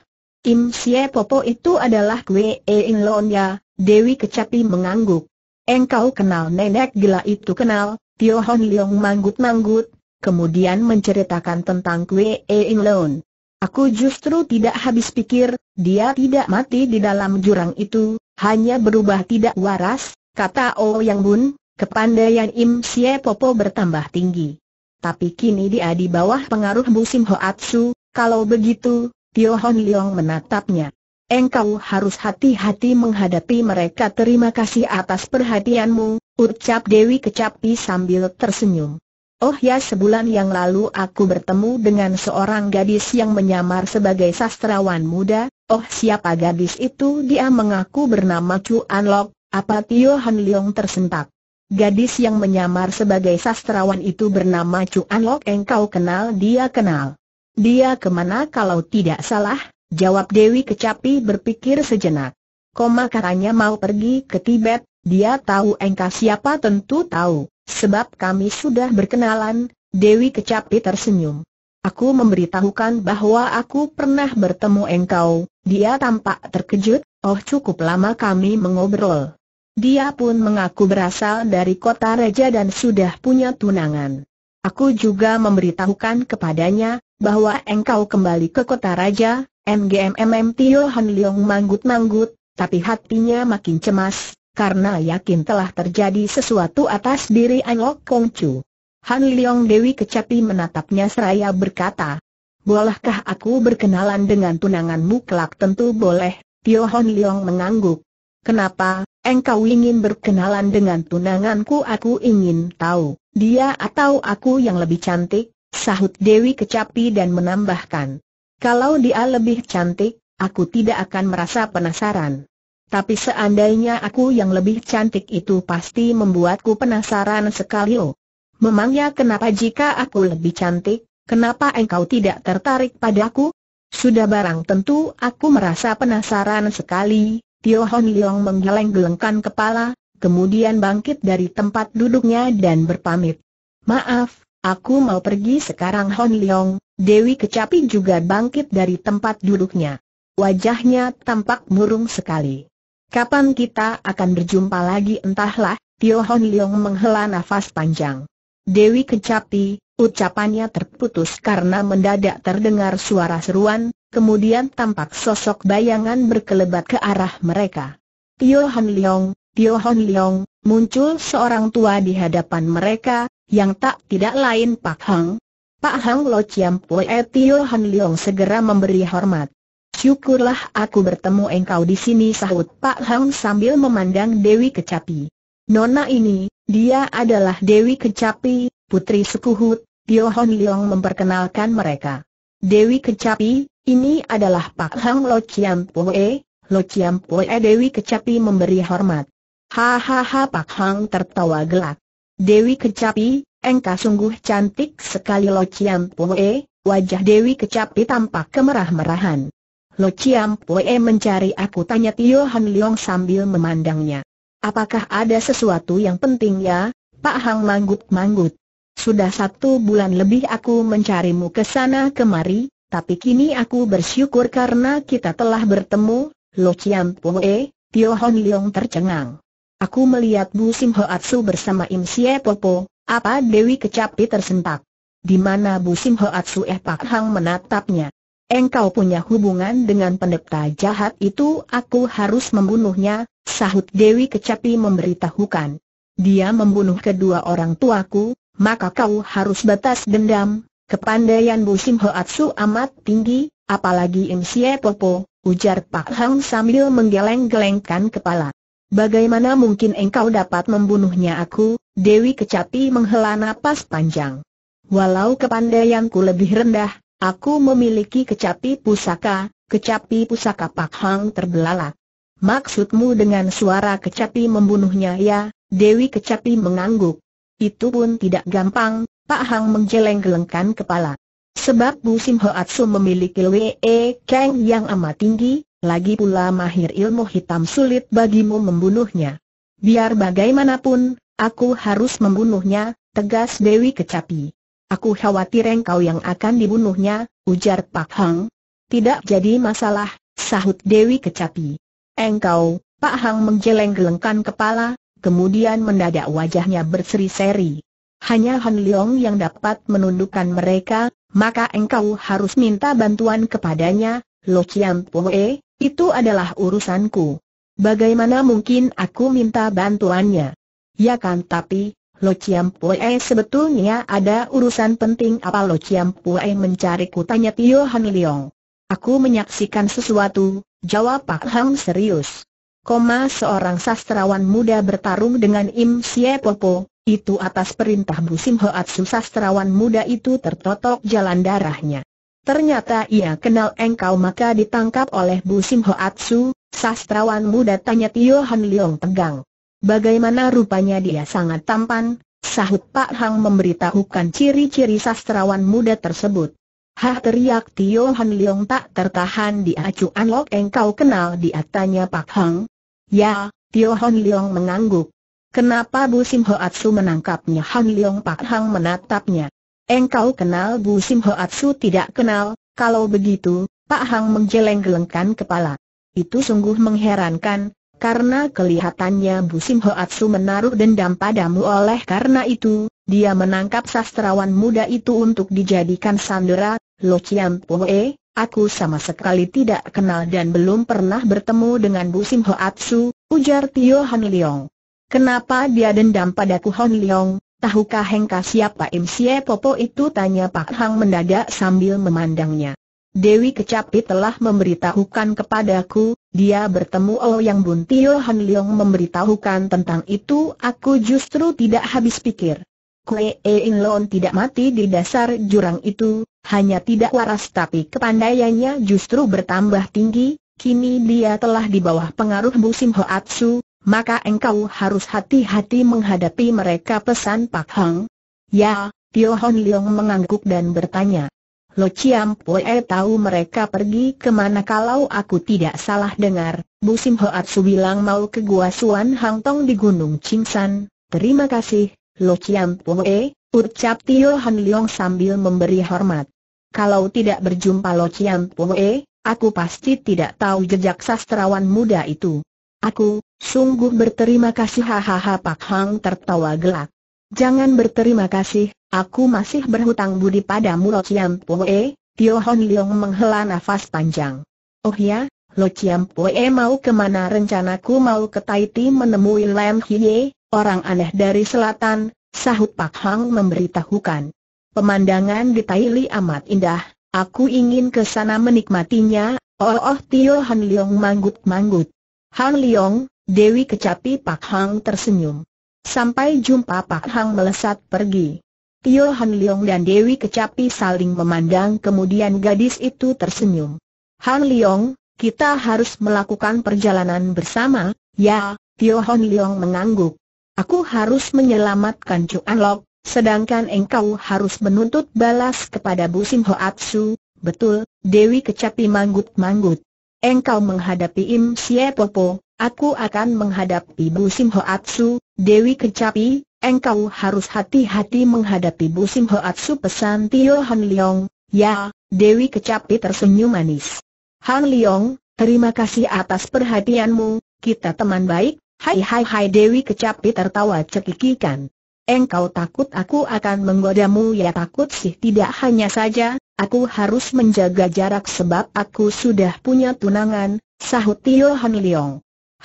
Im Sye Popo itu adalah Kwe e Im Lon ya, Dewi Kecapi mengangguk. Engkau kenal nenek gila itu kenal, Tio Hon Leong manggut-manggut, kemudian menceritakan tentang Kwe In Loon. Aku justru tidak habis pikir, dia tidak mati di dalam jurang itu, hanya berubah tidak waras, kata O Yang Bun, kepandaian Im Sye Popo bertambah tinggi. Tapi kini dia di bawah pengaruh musim Hoatsu, kalau begitu, Tio Hon Leong menatapnya. Engkau harus hati-hati menghadapi mereka terima kasih atas perhatianmu, ucap Dewi Kecapi sambil tersenyum. Oh ya sebulan yang lalu aku bertemu dengan seorang gadis yang menyamar sebagai sastrawan muda, oh siapa gadis itu dia mengaku bernama Chu Anlok. apa Tio Han Leong tersentak. Gadis yang menyamar sebagai sastrawan itu bernama Chu Anlok. engkau kenal dia kenal. Dia kemana kalau tidak salah, Jawab Dewi Kecapi berpikir sejenak. Koma katanya mau pergi ke Tibet, dia tahu engkau siapa tentu tahu, sebab kami sudah berkenalan, Dewi Kecapi tersenyum. Aku memberitahukan bahwa aku pernah bertemu engkau, dia tampak terkejut, oh cukup lama kami mengobrol. Dia pun mengaku berasal dari kota raja dan sudah punya tunangan. Aku juga memberitahukan kepadanya, bahwa engkau kembali ke kota raja, MGMMM Tio Han Leong manggut-manggut, tapi hatinya makin cemas, karena yakin telah terjadi sesuatu atas diri Anok Kong Chu. Han Leong Dewi kecapi menatapnya seraya berkata, Bolehkah aku berkenalan dengan tunanganmu kelak tentu boleh, Tio Han Leong mengangguk. Kenapa, engkau ingin berkenalan dengan tunanganku aku ingin tahu, dia atau aku yang lebih cantik, sahut Dewi kecapi dan menambahkan. Kalau dia lebih cantik, aku tidak akan merasa penasaran. Tapi seandainya aku yang lebih cantik itu pasti membuatku penasaran sekali oh. Memangnya kenapa jika aku lebih cantik, kenapa engkau tidak tertarik padaku? Sudah barang tentu aku merasa penasaran sekali, Tio Hon Leong menggeleng-gelengkan kepala, kemudian bangkit dari tempat duduknya dan berpamit. Maaf, aku mau pergi sekarang Hon Leong, Dewi Kecapi juga bangkit dari tempat duduknya. Wajahnya tampak murung sekali. Kapan kita akan berjumpa lagi entahlah, Tio Hon Leong menghela nafas panjang. Dewi Kecapi, ucapannya terputus karena mendadak terdengar suara seruan, kemudian tampak sosok bayangan berkelebat ke arah mereka. Tio Hon Leong, Tio Hon Leong, muncul seorang tua di hadapan mereka, yang tak tidak lain Pak Hang, Pak Hang Lo Chiam Pue e Tio Han Leong segera memberi hormat. Syukurlah aku bertemu engkau di sini sahut Pak Hang sambil memandang Dewi Kecapi. Nona ini, dia adalah Dewi Kecapi, putri sukuhut. Tio Han Leong memperkenalkan mereka. Dewi Kecapi, ini adalah Pak Hang Lo Chiam Pue, e, Lo Chiam Pue e Dewi Kecapi memberi hormat. Hahaha Pak Hang tertawa gelak. Dewi Kecapi, engkau sungguh cantik sekali Lo Chiam Pue, wajah Dewi Kecapi tampak kemerah-merahan. Lo Chiam Pue mencari aku tanya Tio Han Leong sambil memandangnya. Apakah ada sesuatu yang penting ya, Pak Hang manggut-manggut? Sudah satu bulan lebih aku mencarimu ke sana kemari, tapi kini aku bersyukur karena kita telah bertemu, Lo Chiam Pue, Tio Han Leong tercengang. Aku melihat Bu Sim Hoatsu bersama Im Popo. Apa Dewi Kecapi tersentak? Di mana Bu Sim Atsu eh Pak Hang menatapnya? Engkau punya hubungan dengan pendeta jahat itu aku harus membunuhnya, sahut Dewi Kecapi memberitahukan. Dia membunuh kedua orang tuaku, maka kau harus batas dendam. Kepandaian Bu Sim Atsu amat tinggi, apalagi Im Popo, ujar Pak Hang sambil menggeleng-gelengkan kepala. Bagaimana mungkin engkau dapat membunuhnya aku, Dewi Kecapi menghela napas panjang. Walau kepandaianku lebih rendah, aku memiliki kecapi pusaka, kecapi pusaka Pak Hang terbelalak. Maksudmu dengan suara kecapi membunuhnya ya, Dewi Kecapi mengangguk. Itu pun tidak gampang, Pak Hang menjeleng gelengkan kepala. Sebab Bu Simho Atsu memiliki Wee Kang yang amat tinggi, lagi pula mahir ilmu hitam sulit bagimu membunuhnya. Biar bagaimanapun, Aku harus membunuhnya, tegas Dewi Kecapi. Aku khawatir engkau yang akan dibunuhnya, ujar Pak Hang. Tidak jadi masalah, sahut Dewi Kecapi. Engkau, Pak Hang menggeleng-gelengkan kepala, kemudian mendadak wajahnya berseri-seri. Hanya Han Leong yang dapat menundukkan mereka, maka engkau harus minta bantuan kepadanya, Lo Chiam E. itu adalah urusanku. Bagaimana mungkin aku minta bantuannya? Ya kan tapi, Lo Chiam Pue sebetulnya ada urusan penting apa Lo Chiam Pue mencariku tanya Tio Han Leong. Aku menyaksikan sesuatu, jawab Pak Hang serius. Koma seorang sastrawan muda bertarung dengan Im Xie Popo, itu atas perintah Bu Sim Hoatsu sastrawan muda itu tertotok jalan darahnya. Ternyata ia kenal engkau maka ditangkap oleh Bu Sim Hoatsu, sastrawan muda tanya Tio Han Leong tegang. Bagaimana rupanya dia sangat tampan, sahut Pak Hang memberitahukan ciri-ciri sastrawan muda tersebut. Hah teriak Tio Han Leong tak tertahan di acuan lok engkau kenal di atanya Pak Hang. Ya, Tio Han Leong mengangguk. Kenapa Bu Sim Ho Su menangkapnya Han Leong Pak Hang menatapnya. Engkau kenal Bu Sim Ho Su tidak kenal, kalau begitu, Pak Hang menjeleng-gelengkan kepala. Itu sungguh mengherankan, karena kelihatannya Bu Ho Atsu menaruh dendam padamu oleh karena itu, dia menangkap sastrawan muda itu untuk dijadikan sandera, Lo Chiam Poe, aku sama sekali tidak kenal dan belum pernah bertemu dengan Bu Ho Atsu, ujar Tio Han Leong. Kenapa dia dendam padaku Han Leong? Tahukah Hengka siapa Im Sie Popo itu tanya Pak Hang mendadak sambil memandangnya. Dewi Kecapi telah memberitahukan kepadaku, dia bertemu Oh Yang Bun Tio Han Leong memberitahukan tentang itu aku justru tidak habis pikir. Kue e In Lon tidak mati di dasar jurang itu, hanya tidak waras tapi kepandaiannya justru bertambah tinggi, kini dia telah di bawah pengaruh musim Hoatsu, maka engkau harus hati-hati menghadapi mereka pesan Pak Hang. Ya, Tio Hon Leong mengangguk dan bertanya. Lo Chiam Pue tahu mereka pergi kemana kalau aku tidak salah dengar, Bu Sim Hoatsu bilang mau ke Gua Suan Hang Tong di Gunung Chingsan, terima kasih, Lo Chiam Pue, ucap Tio Han Leong sambil memberi hormat. Kalau tidak berjumpa Lo Chiam Pue, aku pasti tidak tahu jejak sastrawan muda itu. Aku, sungguh berterima kasih hahaha Pak Hang tertawa gelak. Jangan berterima kasih, Aku masih berhutang budi padamu Lo Chiam Pue, Tio Hon Leong menghela nafas panjang. Oh ya, Lo Chiam Pue mau kemana rencanaku mau ke Taiti menemui Lam Hie, orang aneh dari selatan, sahut Pak Hang memberitahukan. Pemandangan di Taili amat indah, aku ingin ke sana menikmatinya, oh oh Tio Hon Leong manggut-manggut. Han Leong, Dewi kecapi Pak Hang tersenyum. Sampai jumpa Pak Hang melesat pergi. Tio Han Leong dan Dewi Kecapi saling memandang kemudian gadis itu tersenyum. Han Leong, kita harus melakukan perjalanan bersama, ya, Tio Han Leong mengangguk. Aku harus menyelamatkan Chuan Lok, sedangkan engkau harus menuntut balas kepada Bu Ho Atsu. betul, Dewi Kecapi manggut-manggut. Engkau menghadapi Im Popo, aku akan menghadapi Bu Ho Atsu, Dewi Kecapi, engkau harus hati-hati menghadapi Busim Hoatsu pesan Tio Han Leong, ya, Dewi Kecapi tersenyum manis. Han Leong, terima kasih atas perhatianmu, kita teman baik, hai hai hai Dewi Kecapi tertawa cekikikan. Engkau takut aku akan menggodamu ya takut sih tidak hanya saja, aku harus menjaga jarak sebab aku sudah punya tunangan, sahut Tio Han Leong.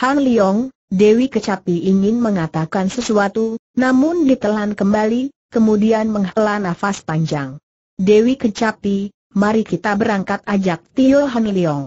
Han Leong, Dewi Kecapi ingin mengatakan sesuatu, namun ditelan kembali, kemudian menghela nafas panjang. Dewi Kecapi, mari kita berangkat ajak Tio Han Leong.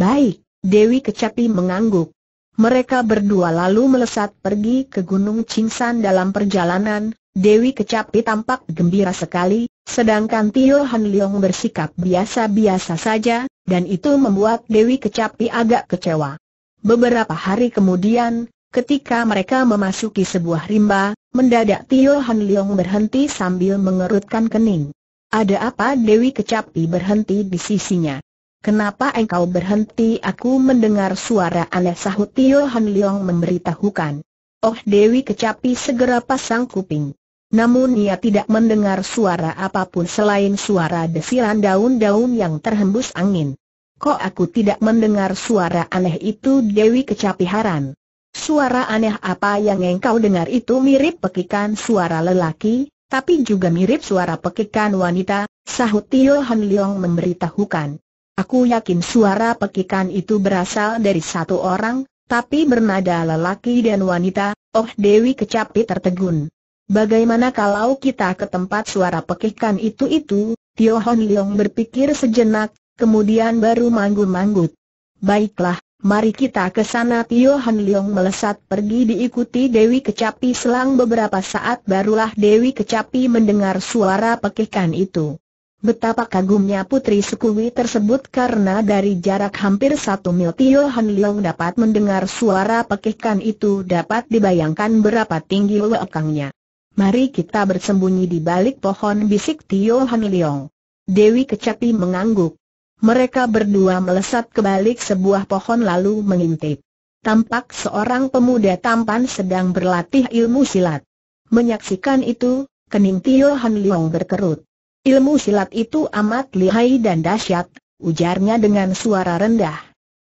Baik, Dewi Kecapi mengangguk. Mereka berdua lalu melesat pergi ke Gunung Cingsan dalam perjalanan, Dewi Kecapi tampak gembira sekali, sedangkan Tio Han Leong bersikap biasa-biasa saja, dan itu membuat Dewi Kecapi agak kecewa. Beberapa hari kemudian, ketika mereka memasuki sebuah rimba, mendadak Tio Han Leong berhenti sambil mengerutkan kening. Ada apa Dewi Kecapi berhenti di sisinya? Kenapa engkau berhenti? Aku mendengar suara aneh sahut Tio Han Leong memberitahukan. Oh Dewi Kecapi segera pasang kuping. Namun ia tidak mendengar suara apapun selain suara desiran daun-daun yang terhembus angin. Kok aku tidak mendengar suara aneh itu Dewi kecapi haran. Suara aneh apa yang engkau dengar itu mirip pekikan suara lelaki, tapi juga mirip suara pekikan wanita, sahut Tio Han Leong memberitahukan. Aku yakin suara pekikan itu berasal dari satu orang, tapi bernada lelaki dan wanita, oh Dewi kecapi tertegun. Bagaimana kalau kita ke tempat suara pekikan itu-itu? Tio Hon Leong berpikir sejenak, kemudian baru manggut-manggut. Baiklah, mari kita ke sana Tio Han Leong melesat pergi diikuti Dewi Kecapi selang beberapa saat barulah Dewi Kecapi mendengar suara pekikan itu. Betapa kagumnya putri Sukui tersebut karena dari jarak hampir satu mil Tio Han Leong dapat mendengar suara pekikan itu dapat dibayangkan berapa tinggi lekangnya. Mari kita bersembunyi di balik pohon bisik Tio Han Leong. Dewi Kecapi mengangguk mereka berdua melesat ke balik sebuah pohon lalu mengintip. Tampak seorang pemuda tampan sedang berlatih ilmu silat. Menyaksikan itu, kening Tio Han Leong berkerut. Ilmu silat itu amat lihai dan dahsyat, ujarnya dengan suara rendah.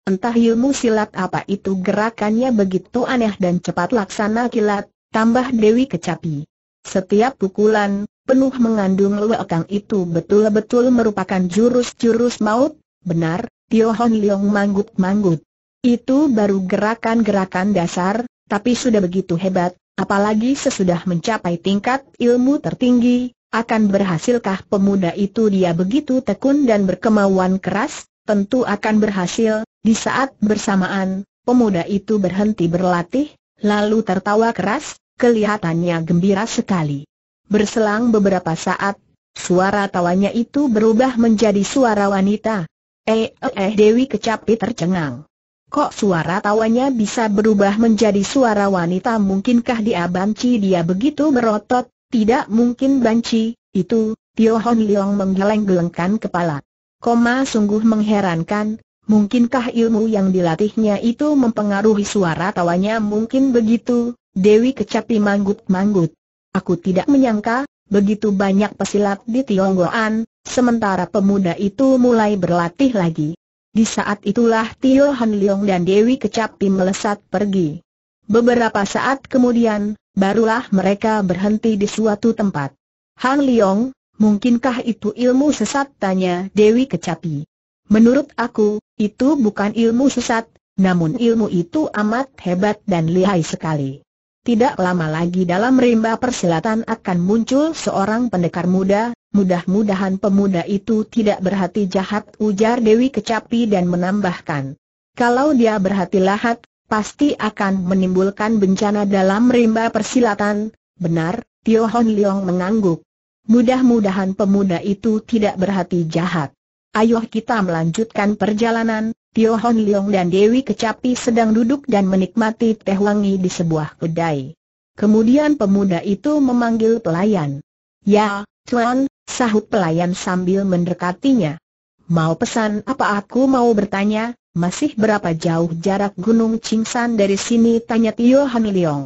Entah ilmu silat apa itu gerakannya begitu aneh dan cepat laksana kilat, tambah Dewi Kecapi. Setiap pukulan, penuh mengandung luakang itu betul-betul merupakan jurus-jurus maut, benar, Tio Hon Leong manggut-manggut. Itu baru gerakan-gerakan dasar, tapi sudah begitu hebat, apalagi sesudah mencapai tingkat ilmu tertinggi, akan berhasilkah pemuda itu dia begitu tekun dan berkemauan keras, tentu akan berhasil, di saat bersamaan, pemuda itu berhenti berlatih, lalu tertawa keras, kelihatannya gembira sekali. Berselang beberapa saat, suara tawanya itu berubah menjadi suara wanita. Eh, eh, eh, Dewi Kecapi tercengang. Kok suara tawanya bisa berubah menjadi suara wanita mungkinkah dia banci dia begitu berotot? Tidak mungkin banci, itu, Tio Hon Leong menggeleng-gelengkan kepala. Koma sungguh mengherankan, mungkinkah ilmu yang dilatihnya itu mempengaruhi suara tawanya mungkin begitu? Dewi Kecapi manggut-manggut. Aku tidak menyangka, begitu banyak pesilat di Tionggoan, sementara pemuda itu mulai berlatih lagi. Di saat itulah Tio Han Leong dan Dewi Kecapi melesat pergi. Beberapa saat kemudian, barulah mereka berhenti di suatu tempat. Han Leong, mungkinkah itu ilmu sesat? Tanya Dewi Kecapi. Menurut aku, itu bukan ilmu sesat, namun ilmu itu amat hebat dan lihai sekali. Tidak lama lagi dalam rimba persilatan akan muncul seorang pendekar muda, mudah-mudahan pemuda itu tidak berhati jahat ujar Dewi Kecapi dan menambahkan. Kalau dia berhati lahat, pasti akan menimbulkan bencana dalam rimba persilatan, benar, Tio Hon Leong mengangguk. Mudah-mudahan pemuda itu tidak berhati jahat. Ayo kita melanjutkan perjalanan, Tio Hon Leong dan Dewi Kecapi sedang duduk dan menikmati teh wangi di sebuah kedai. Kemudian pemuda itu memanggil pelayan. Ya, Tuan, sahut pelayan sambil mendekatinya. Mau pesan apa aku mau bertanya, masih berapa jauh jarak Gunung Cingsan dari sini tanya Tio Hon Leong.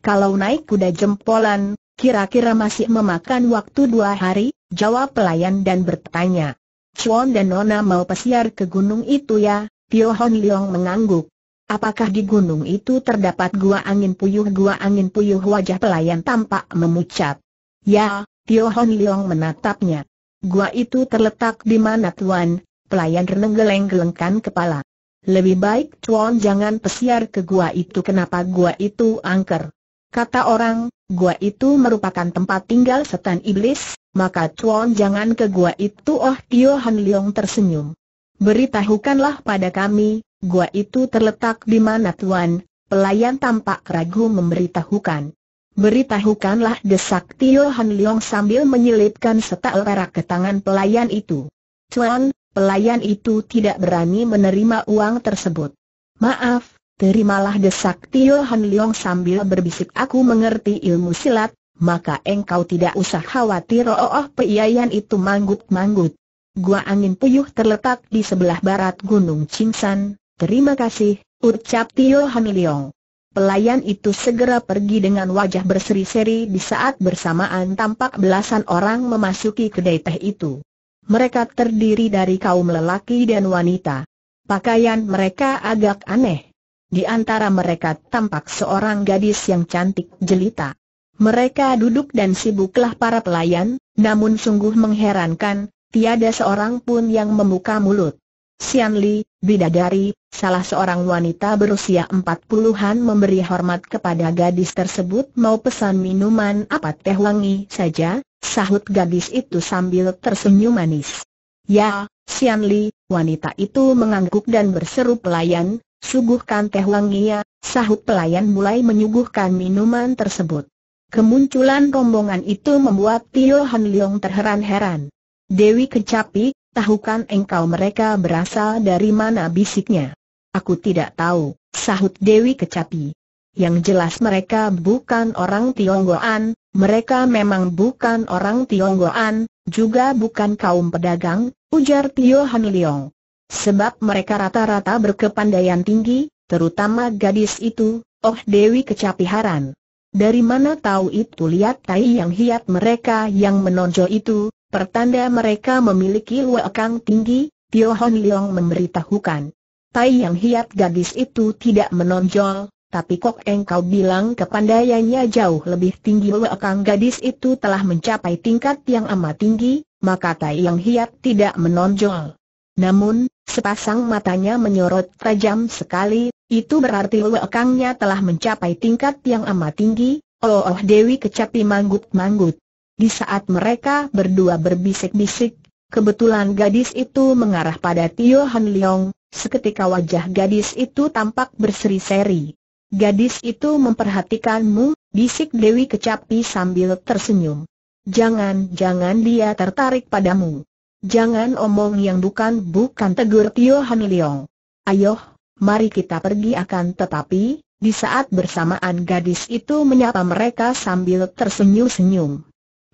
Kalau naik kuda jempolan, kira-kira masih memakan waktu dua hari, jawab pelayan dan bertanya. Chuan dan Nona mau pesiar ke gunung itu ya, Tio Hon Leong mengangguk. Apakah di gunung itu terdapat gua angin puyuh? Gua angin puyuh wajah pelayan tampak memucat. Ya, Tio Hon Leong menatapnya. Gua itu terletak di mana tuan? Pelayan renenggeleng-gelengkan kepala. Lebih baik Chuan jangan pesiar ke gua itu kenapa gua itu angker. Kata orang, gua itu merupakan tempat tinggal setan iblis, maka Chuan jangan ke gua itu Oh Tio Han Leong tersenyum. Beritahukanlah pada kami, gua itu terletak di mana Tuan, pelayan tampak ragu memberitahukan. Beritahukanlah desak Tio Han Leong sambil menyelipkan setak perak ke tangan pelayan itu. Chuan, pelayan itu tidak berani menerima uang tersebut. Maaf, terimalah desak Tio Han Leong sambil berbisik aku mengerti ilmu silat, maka engkau tidak usah khawatir oh, oh, oh peiayan itu manggut-manggut. Gua angin puyuh terletak di sebelah barat Gunung Cingsan, terima kasih, ucap Tio Hamiliong. Pelayan itu segera pergi dengan wajah berseri-seri di saat bersamaan tampak belasan orang memasuki kedai teh itu. Mereka terdiri dari kaum lelaki dan wanita. Pakaian mereka agak aneh. Di antara mereka tampak seorang gadis yang cantik jelita. Mereka duduk dan sibuklah para pelayan, namun sungguh mengherankan, tiada seorang pun yang membuka mulut. Sian Li, bidadari, salah seorang wanita berusia empat puluhan memberi hormat kepada gadis tersebut mau pesan minuman apa teh wangi saja, sahut gadis itu sambil tersenyum manis. Ya, Sian Li, wanita itu mengangguk dan berseru pelayan, suguhkan teh wangi ya, sahut pelayan mulai menyuguhkan minuman tersebut. Kemunculan rombongan itu membuat Tio Han Leong terheran-heran. Dewi Kecapi, tahukan engkau mereka berasal dari mana bisiknya? Aku tidak tahu, sahut Dewi Kecapi. Yang jelas mereka bukan orang Tionggoan, mereka memang bukan orang Tionggoan, juga bukan kaum pedagang, ujar Tio Han Leong. Sebab mereka rata-rata berkepandaian tinggi, terutama gadis itu, oh Dewi Kecapi haran. Dari mana tahu itu lihat tai yang hiat mereka yang menonjol itu, pertanda mereka memiliki luakang tinggi, Tio Hon Leong memberitahukan. Tai yang hiat gadis itu tidak menonjol, tapi kok engkau bilang kepandaiannya jauh lebih tinggi luakang gadis itu telah mencapai tingkat yang amat tinggi, maka Tai Yang Hiat tidak menonjol. Namun, sepasang matanya menyorot tajam sekali, itu berarti lekangnya telah mencapai tingkat yang amat tinggi, oh, oh Dewi kecapi manggut-manggut. Di saat mereka berdua berbisik-bisik, kebetulan gadis itu mengarah pada Tio Han Leong, seketika wajah gadis itu tampak berseri-seri. Gadis itu memperhatikanmu, bisik Dewi kecapi sambil tersenyum. Jangan-jangan dia tertarik padamu. Jangan omong yang bukan-bukan tegur Tio Han Leong. Ayoh, mari kita pergi akan tetapi, di saat bersamaan gadis itu menyapa mereka sambil tersenyum-senyum.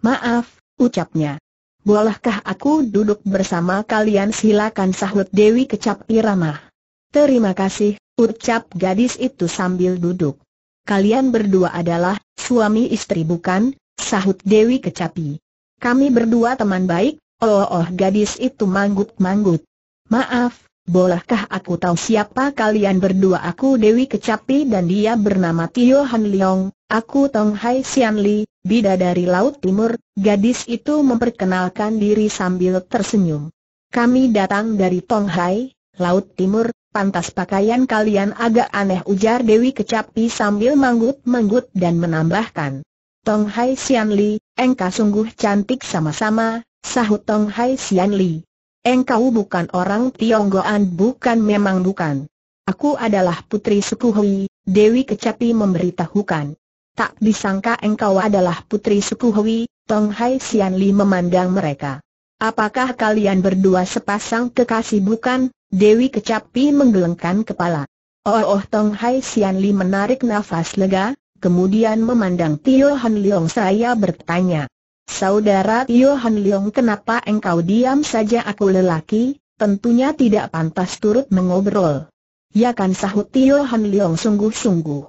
Maaf, ucapnya. Bolehkah aku duduk bersama kalian silakan sahut Dewi kecap iramah. Terima kasih, ucap gadis itu sambil duduk. Kalian berdua adalah suami istri bukan, sahut Dewi kecapi. Kami berdua teman baik, oh oh, oh gadis itu manggut-manggut. Maaf, Bolehkah aku tahu siapa kalian berdua aku Dewi Kecapi dan dia bernama Tio Han Leong, aku Tong Hai Sian Li, bidadari Laut Timur, gadis itu memperkenalkan diri sambil tersenyum. Kami datang dari Tong Hai, Laut Timur, pantas pakaian kalian agak aneh ujar Dewi Kecapi sambil manggut-manggut dan menambahkan. Tong Hai Sian Li, engkau sungguh cantik sama-sama, sahut Tong Hai Sian Li. Engkau bukan orang Tionggoan bukan memang bukan. Aku adalah putri suku Hui, Dewi Kecapi memberitahukan. Tak disangka engkau adalah putri suku Hui, Tong Hai Sian Li memandang mereka. Apakah kalian berdua sepasang kekasih bukan? Dewi Kecapi menggelengkan kepala. Oh, oh Tong Hai Sian Li menarik nafas lega, kemudian memandang Tio Han Leong saya bertanya. Saudara Tio Han Leong kenapa engkau diam saja aku lelaki, tentunya tidak pantas turut mengobrol. Ya kan sahut Tio Han Leong sungguh-sungguh.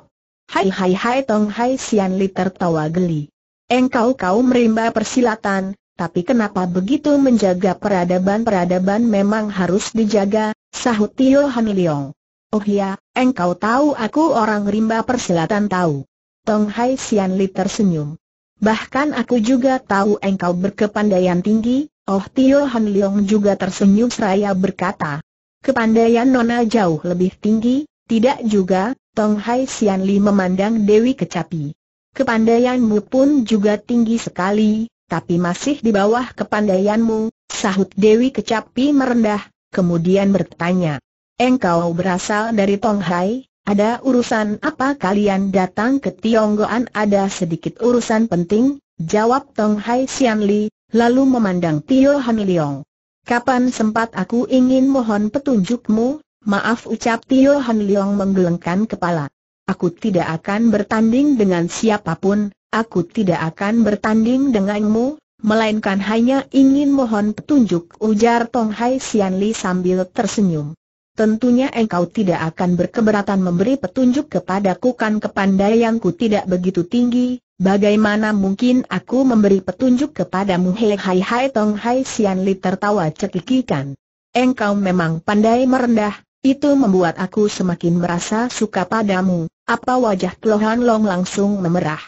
Hai hai hai Tong Hai Sian Li tertawa geli. Engkau kau merimba persilatan, tapi kenapa begitu menjaga peradaban-peradaban memang harus dijaga, sahut Tio Han Leong. Oh ya, engkau tahu aku orang rimba persilatan tahu. Tong Hai Sian Li tersenyum. Bahkan aku juga tahu engkau berkepandaian tinggi, Oh Tio Han Leong juga tersenyum seraya berkata. Kepandaian Nona jauh lebih tinggi, tidak juga, Tong Hai Sian Li memandang Dewi Kecapi. Kepandaianmu pun juga tinggi sekali, tapi masih di bawah kepandaianmu, sahut Dewi Kecapi merendah, kemudian bertanya. Engkau berasal dari Tong Hai? Ada urusan apa kalian datang ke Tionggoan? Ada sedikit urusan penting, jawab Tong Hai Sian Li, lalu memandang Tio Han Leong. Kapan sempat aku ingin mohon petunjukmu? Maaf ucap Tio Han Leong menggelengkan kepala. Aku tidak akan bertanding dengan siapapun, aku tidak akan bertanding denganmu, melainkan hanya ingin mohon petunjuk ujar Tong Hai Sian Li sambil tersenyum tentunya engkau tidak akan berkeberatan memberi petunjuk kepadaku kan kepandaianku tidak begitu tinggi, bagaimana mungkin aku memberi petunjuk kepadamu hei hai hai tong hai sian li tertawa cekikikan. Engkau memang pandai merendah, itu membuat aku semakin merasa suka padamu, apa wajah Tlohan Long langsung memerah.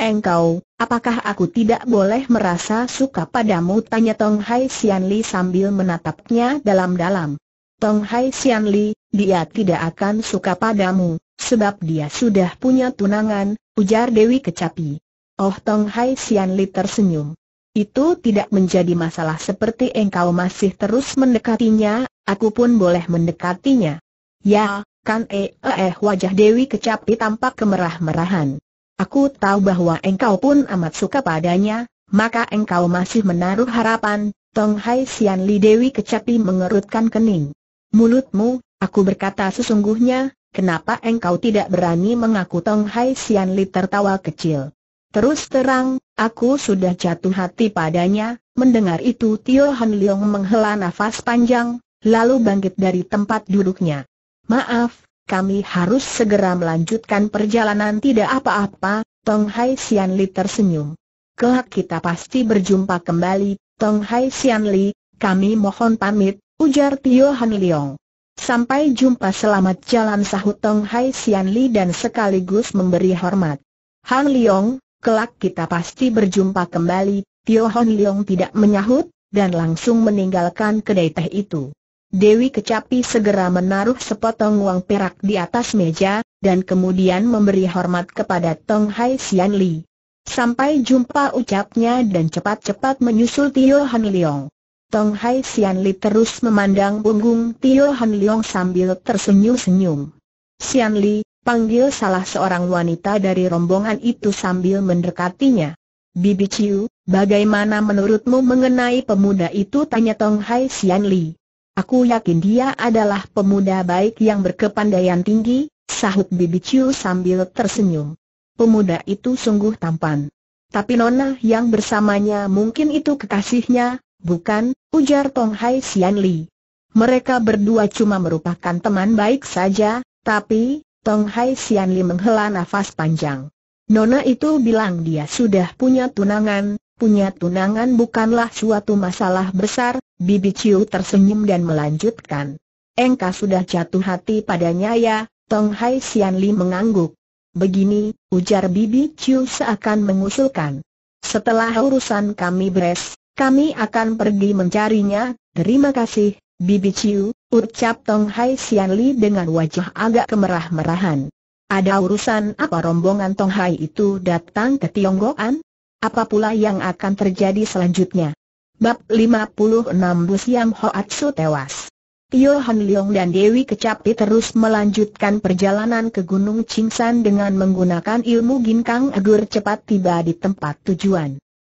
Engkau, apakah aku tidak boleh merasa suka padamu tanya Tong Hai Sian Li sambil menatapnya dalam-dalam. Tong Hai Sian Li, dia tidak akan suka padamu, sebab dia sudah punya tunangan, ujar Dewi Kecapi. Oh Tong Hai Sian Li tersenyum. Itu tidak menjadi masalah seperti engkau masih terus mendekatinya, aku pun boleh mendekatinya. Ya, kan eh eh wajah Dewi Kecapi tampak kemerah-merahan. Aku tahu bahwa engkau pun amat suka padanya, maka engkau masih menaruh harapan, Tong Hai Sian Li Dewi Kecapi mengerutkan kening mulutmu, aku berkata sesungguhnya, kenapa engkau tidak berani mengaku Tong Hai Sian Li tertawa kecil. Terus terang, aku sudah jatuh hati padanya, mendengar itu Tio Han Leong menghela nafas panjang, lalu bangkit dari tempat duduknya. Maaf, kami harus segera melanjutkan perjalanan tidak apa-apa, Tong Hai Sian Li tersenyum. Kelak kita pasti berjumpa kembali, Tong Hai Sian Li, kami mohon pamit, ujar Tio Han Liong. Sampai jumpa selamat jalan sahut Tong Hai Sian Li dan sekaligus memberi hormat. Han Liong, kelak kita pasti berjumpa kembali, Tio Han Liong tidak menyahut, dan langsung meninggalkan kedai teh itu. Dewi Kecapi segera menaruh sepotong uang perak di atas meja, dan kemudian memberi hormat kepada Tong Hai Sian Li. Sampai jumpa ucapnya dan cepat-cepat menyusul Tio Han Liong. Tong Hai Sian Li terus memandang punggung Tio Han Leong sambil tersenyum-senyum. Sian Li, panggil salah seorang wanita dari rombongan itu sambil mendekatinya. Bibi Chiu, bagaimana menurutmu mengenai pemuda itu tanya Tong Hai Sian Li. Aku yakin dia adalah pemuda baik yang berkepandaian tinggi, sahut Bibi Chiu sambil tersenyum. Pemuda itu sungguh tampan. Tapi Nona yang bersamanya mungkin itu kekasihnya, Bukan, ujar Tong Hai Sian Li. Mereka berdua cuma merupakan teman baik saja, tapi, Tong Hai Sian Li menghela nafas panjang. Nona itu bilang dia sudah punya tunangan, punya tunangan bukanlah suatu masalah besar, Bibi Ciu tersenyum dan melanjutkan. Engkau sudah jatuh hati padanya ya, Tong Hai Sian Li mengangguk. Begini, ujar Bibi Ciu seakan mengusulkan. Setelah urusan kami beres, kami akan pergi mencarinya, terima kasih, Bibi Ciu, ucap Tong Hai Sian Li dengan wajah agak kemerah-merahan. Ada urusan apa rombongan Tong Hai itu datang ke Tionggoan? Apa pula yang akan terjadi selanjutnya? Bab 56 Bu Siang Hoatsu tewas. Tio Han Leong dan Dewi Kecapi terus melanjutkan perjalanan ke Gunung Cingsan dengan menggunakan ilmu ginkang agar cepat tiba di tempat tujuan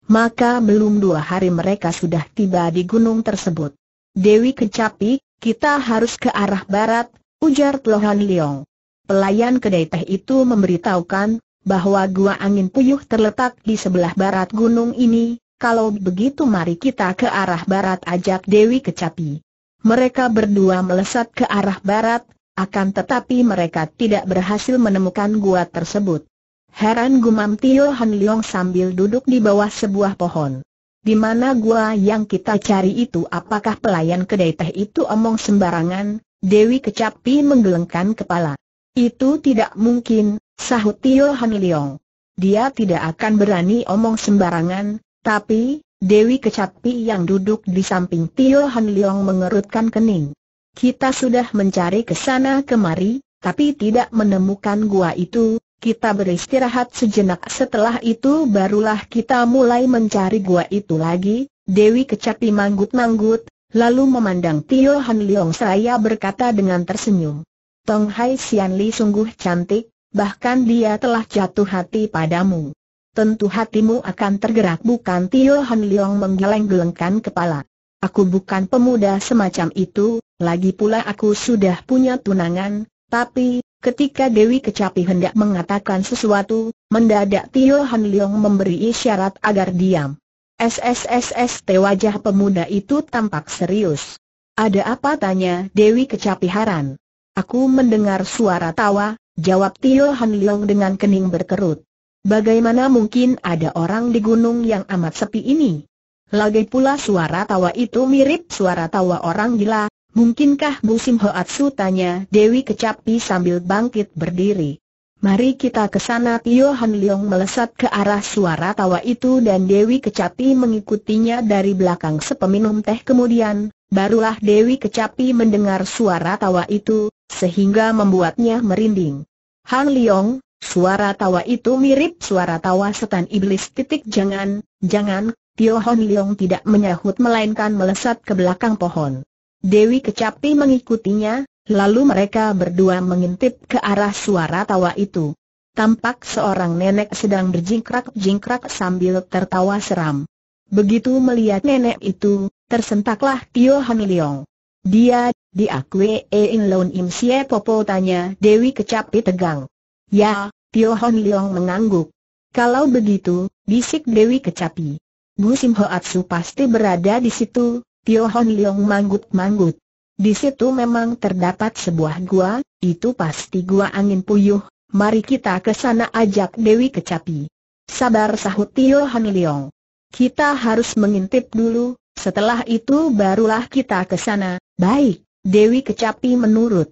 maka belum dua hari mereka sudah tiba di gunung tersebut. Dewi Kecapi, kita harus ke arah barat, ujar Lohan Leong. Pelayan kedai teh itu memberitahukan, bahwa gua angin puyuh terletak di sebelah barat gunung ini, kalau begitu mari kita ke arah barat ajak Dewi Kecapi. Mereka berdua melesat ke arah barat, akan tetapi mereka tidak berhasil menemukan gua tersebut. Heran gumam Tio Han Leong sambil duduk di bawah sebuah pohon. Di mana gua yang kita cari itu apakah pelayan kedai teh itu omong sembarangan? Dewi Kecapi menggelengkan kepala. Itu tidak mungkin, sahut Tio Han Leong. Dia tidak akan berani omong sembarangan, tapi, Dewi Kecapi yang duduk di samping Tio Han Leong mengerutkan kening. Kita sudah mencari ke sana kemari, tapi tidak menemukan gua itu, kita beristirahat sejenak setelah itu barulah kita mulai mencari gua itu lagi, Dewi Kecapi manggut-manggut, lalu memandang Tio Han Leong seraya berkata dengan tersenyum. Tong Hai Sian Li sungguh cantik, bahkan dia telah jatuh hati padamu. Tentu hatimu akan tergerak bukan Tio Han Leong menggeleng-gelengkan kepala. Aku bukan pemuda semacam itu, lagi pula aku sudah punya tunangan, tapi, Ketika Dewi Kecapi hendak mengatakan sesuatu, mendadak Tio Han Leong memberi isyarat agar diam. SSSST wajah pemuda itu tampak serius. Ada apa tanya Dewi Kecapi Haran? Aku mendengar suara tawa, jawab Tio Han Leong dengan kening berkerut. Bagaimana mungkin ada orang di gunung yang amat sepi ini? Lagi pula suara tawa itu mirip suara tawa orang gila, Mungkinkah Busim Hoatsu tanya Dewi Kecapi sambil bangkit berdiri. Mari kita ke sana Tio Han Leong melesat ke arah suara tawa itu dan Dewi Kecapi mengikutinya dari belakang sepeminum teh kemudian, barulah Dewi Kecapi mendengar suara tawa itu, sehingga membuatnya merinding. Han Leong, suara tawa itu mirip suara tawa setan iblis titik jangan, jangan, Tio Han Leong tidak menyahut melainkan melesat ke belakang pohon. Dewi Kecapi mengikutinya, lalu mereka berdua mengintip ke arah suara tawa itu. Tampak seorang nenek sedang berjingkrak-jingkrak sambil tertawa seram. Begitu melihat nenek itu, tersentaklah Tio Han Dia, dia Kwe In Lon Im Sie Popo tanya Dewi Kecapi tegang. Ya, Tio Han Leong mengangguk. Kalau begitu, bisik Dewi Kecapi. Bu Sim Atsu pasti berada di situ, Tio Hon Leong manggut-manggut. Di situ memang terdapat sebuah gua, itu pasti gua angin puyuh, mari kita ke sana ajak Dewi Kecapi. Sabar sahut Tio Hon Leong. Kita harus mengintip dulu, setelah itu barulah kita ke sana. Baik, Dewi Kecapi menurut.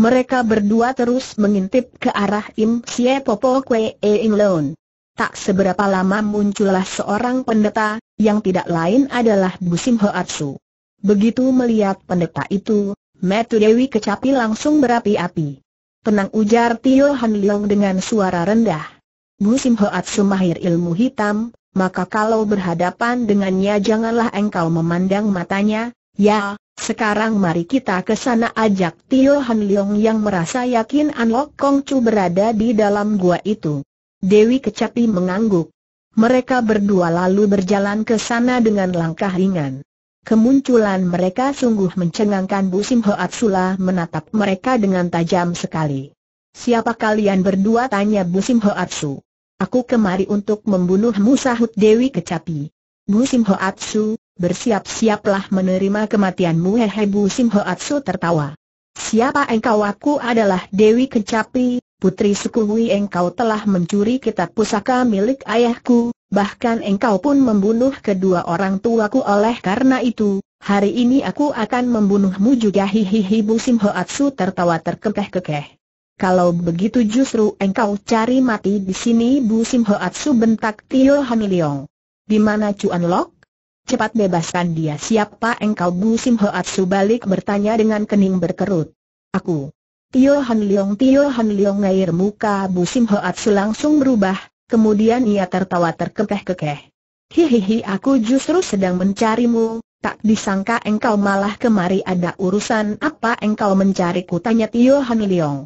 Mereka berdua terus mengintip ke arah Im Sia Popo Kwe Ing Lone. Tak seberapa lama muncullah seorang pendeta, yang tidak lain adalah Busim Hoatsu. Begitu melihat pendeta itu, Metu Dewi kecapi langsung berapi-api. Tenang ujar Tio Han Leong dengan suara rendah. Busim Hoatsu mahir ilmu hitam, maka kalau berhadapan dengannya janganlah engkau memandang matanya, ya, sekarang mari kita ke sana ajak Tio Han Leong yang merasa yakin An Lok Kong Chu berada di dalam gua itu. Dewi Kecapi mengangguk. Mereka berdua lalu berjalan ke sana dengan langkah ringan. Kemunculan mereka sungguh mencengangkan Bu Simho Sula menatap mereka dengan tajam sekali. Siapa kalian berdua tanya Bu Simho Su. Aku kemari untuk membunuh sahut Dewi Kecapi. Bu Simho Su, bersiap-siaplah menerima kematianmu hehe Bu Simho Su tertawa. Siapa engkau aku adalah Dewi Kecapi, Putri suku Hui engkau telah mencuri kitab pusaka milik ayahku, bahkan engkau pun membunuh kedua orang tuaku oleh karena itu, hari ini aku akan membunuhmu juga hihihi Bu Sim Hoatsu tertawa terkekeh-kekeh. Kalau begitu justru engkau cari mati di sini Bu Sim Hoatsu bentak Tio Han Leong. Di mana Cuan Lok? Cepat bebaskan dia siapa engkau Bu Sim Hoatsu balik bertanya dengan kening berkerut. Aku. Tio Han Leong Tio Han Leong air muka Bu Sim Hoat su langsung berubah, kemudian ia tertawa terkekeh-kekeh. Hihihi aku justru sedang mencarimu, tak disangka engkau malah kemari ada urusan apa engkau mencariku tanya Tio Han Leong.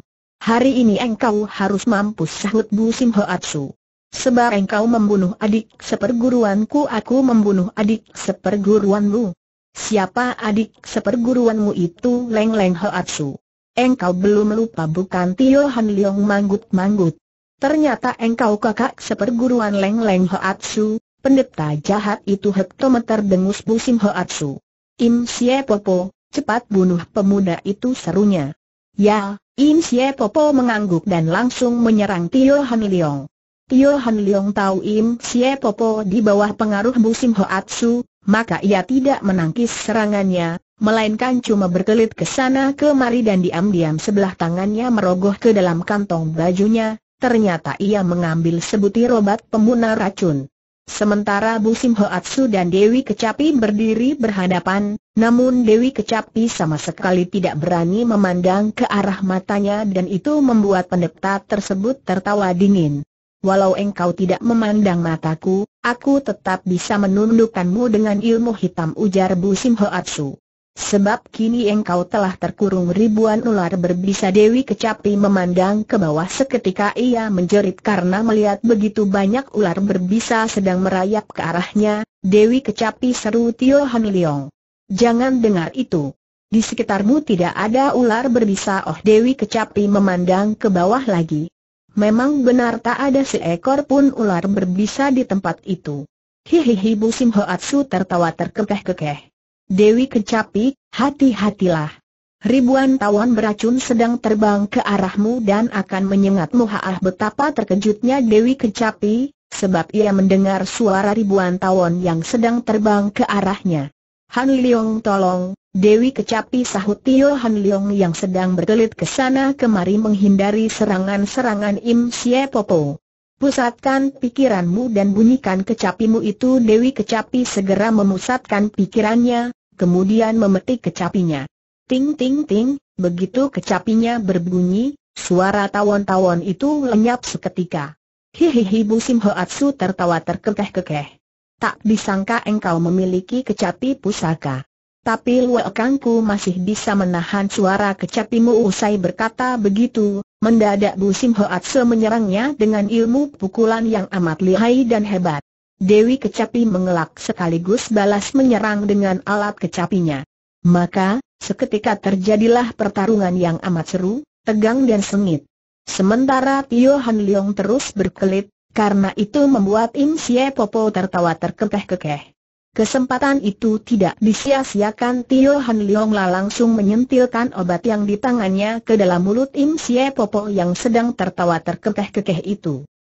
Hari ini engkau harus mampus sahut Bu Sim Hoat su. Sebab engkau membunuh adik seperguruanku aku membunuh adik seperguruanmu. Siapa adik seperguruanmu itu Leng Leng hoat su. Engkau belum lupa bukan Tio Han Leong manggut-manggut. Ternyata engkau kakak seperguruan Leng Leng Hoatsu, pendeta jahat itu hektometer dengus busim Hoatsu. Im Sye Popo, cepat bunuh pemuda itu serunya. Ya, Im Sye Popo mengangguk dan langsung menyerang Tio Han Leong. Tio Han Leong tahu Im Sye Popo di bawah pengaruh busim Hoatsu, maka ia tidak menangkis serangannya, melainkan cuma berkelit ke sana kemari dan diam-diam sebelah tangannya merogoh ke dalam kantong bajunya, ternyata ia mengambil sebutir obat pembunuh racun. Sementara Bu Simho Atsu dan Dewi Kecapi berdiri berhadapan, namun Dewi Kecapi sama sekali tidak berani memandang ke arah matanya dan itu membuat pendeta tersebut tertawa dingin. Walau engkau tidak memandang mataku, aku tetap bisa menundukkanmu dengan ilmu hitam ujar Bu Simho Atsu. Sebab kini engkau telah terkurung ribuan ular berbisa Dewi Kecapi memandang ke bawah seketika ia menjerit karena melihat begitu banyak ular berbisa sedang merayap ke arahnya, Dewi Kecapi seru Tio Leong. Jangan dengar itu. Di sekitarmu tidak ada ular berbisa oh Dewi Kecapi memandang ke bawah lagi. Memang benar tak ada seekor pun ular berbisa di tempat itu. Hihihi Bu Sim Hoatsu tertawa terkekeh-kekeh. Dewi Kecapi, hati-hatilah. Ribuan tawon beracun sedang terbang ke arahmu dan akan menyengatmu Ah, betapa terkejutnya Dewi Kecapi, sebab ia mendengar suara ribuan tawon yang sedang terbang ke arahnya. Han Leong tolong, Dewi Kecapi sahut Tio Han Leong yang sedang berkelit ke sana kemari menghindari serangan-serangan Im Xie Popo. Pusatkan pikiranmu dan bunyikan kecapimu itu Dewi Kecapi segera memusatkan pikirannya, kemudian memetik kecapinya. Ting ting ting, begitu kecapinya berbunyi, suara tawon-tawon itu lenyap seketika. Hihihi Bu Simhoatsu tertawa terkekeh-kekeh. Tak disangka engkau memiliki kecapi pusaka. Tapi Luekangku masih bisa menahan suara kecapimu usai berkata begitu, mendadak Bu Simhoatsu menyerangnya dengan ilmu pukulan yang amat lihai dan hebat. Dewi Kecapi mengelak sekaligus balas menyerang dengan alat kecapinya. Maka, seketika terjadilah pertarungan yang amat seru, tegang dan sengit. Sementara Tio Han Leong terus berkelit, karena itu membuat Im Sye Popo tertawa terkekeh-kekeh. Kesempatan itu tidak disia-siakan Tio Han lah langsung menyentilkan obat yang di tangannya ke dalam mulut Im Sye Popo yang sedang tertawa terkekeh-kekeh itu.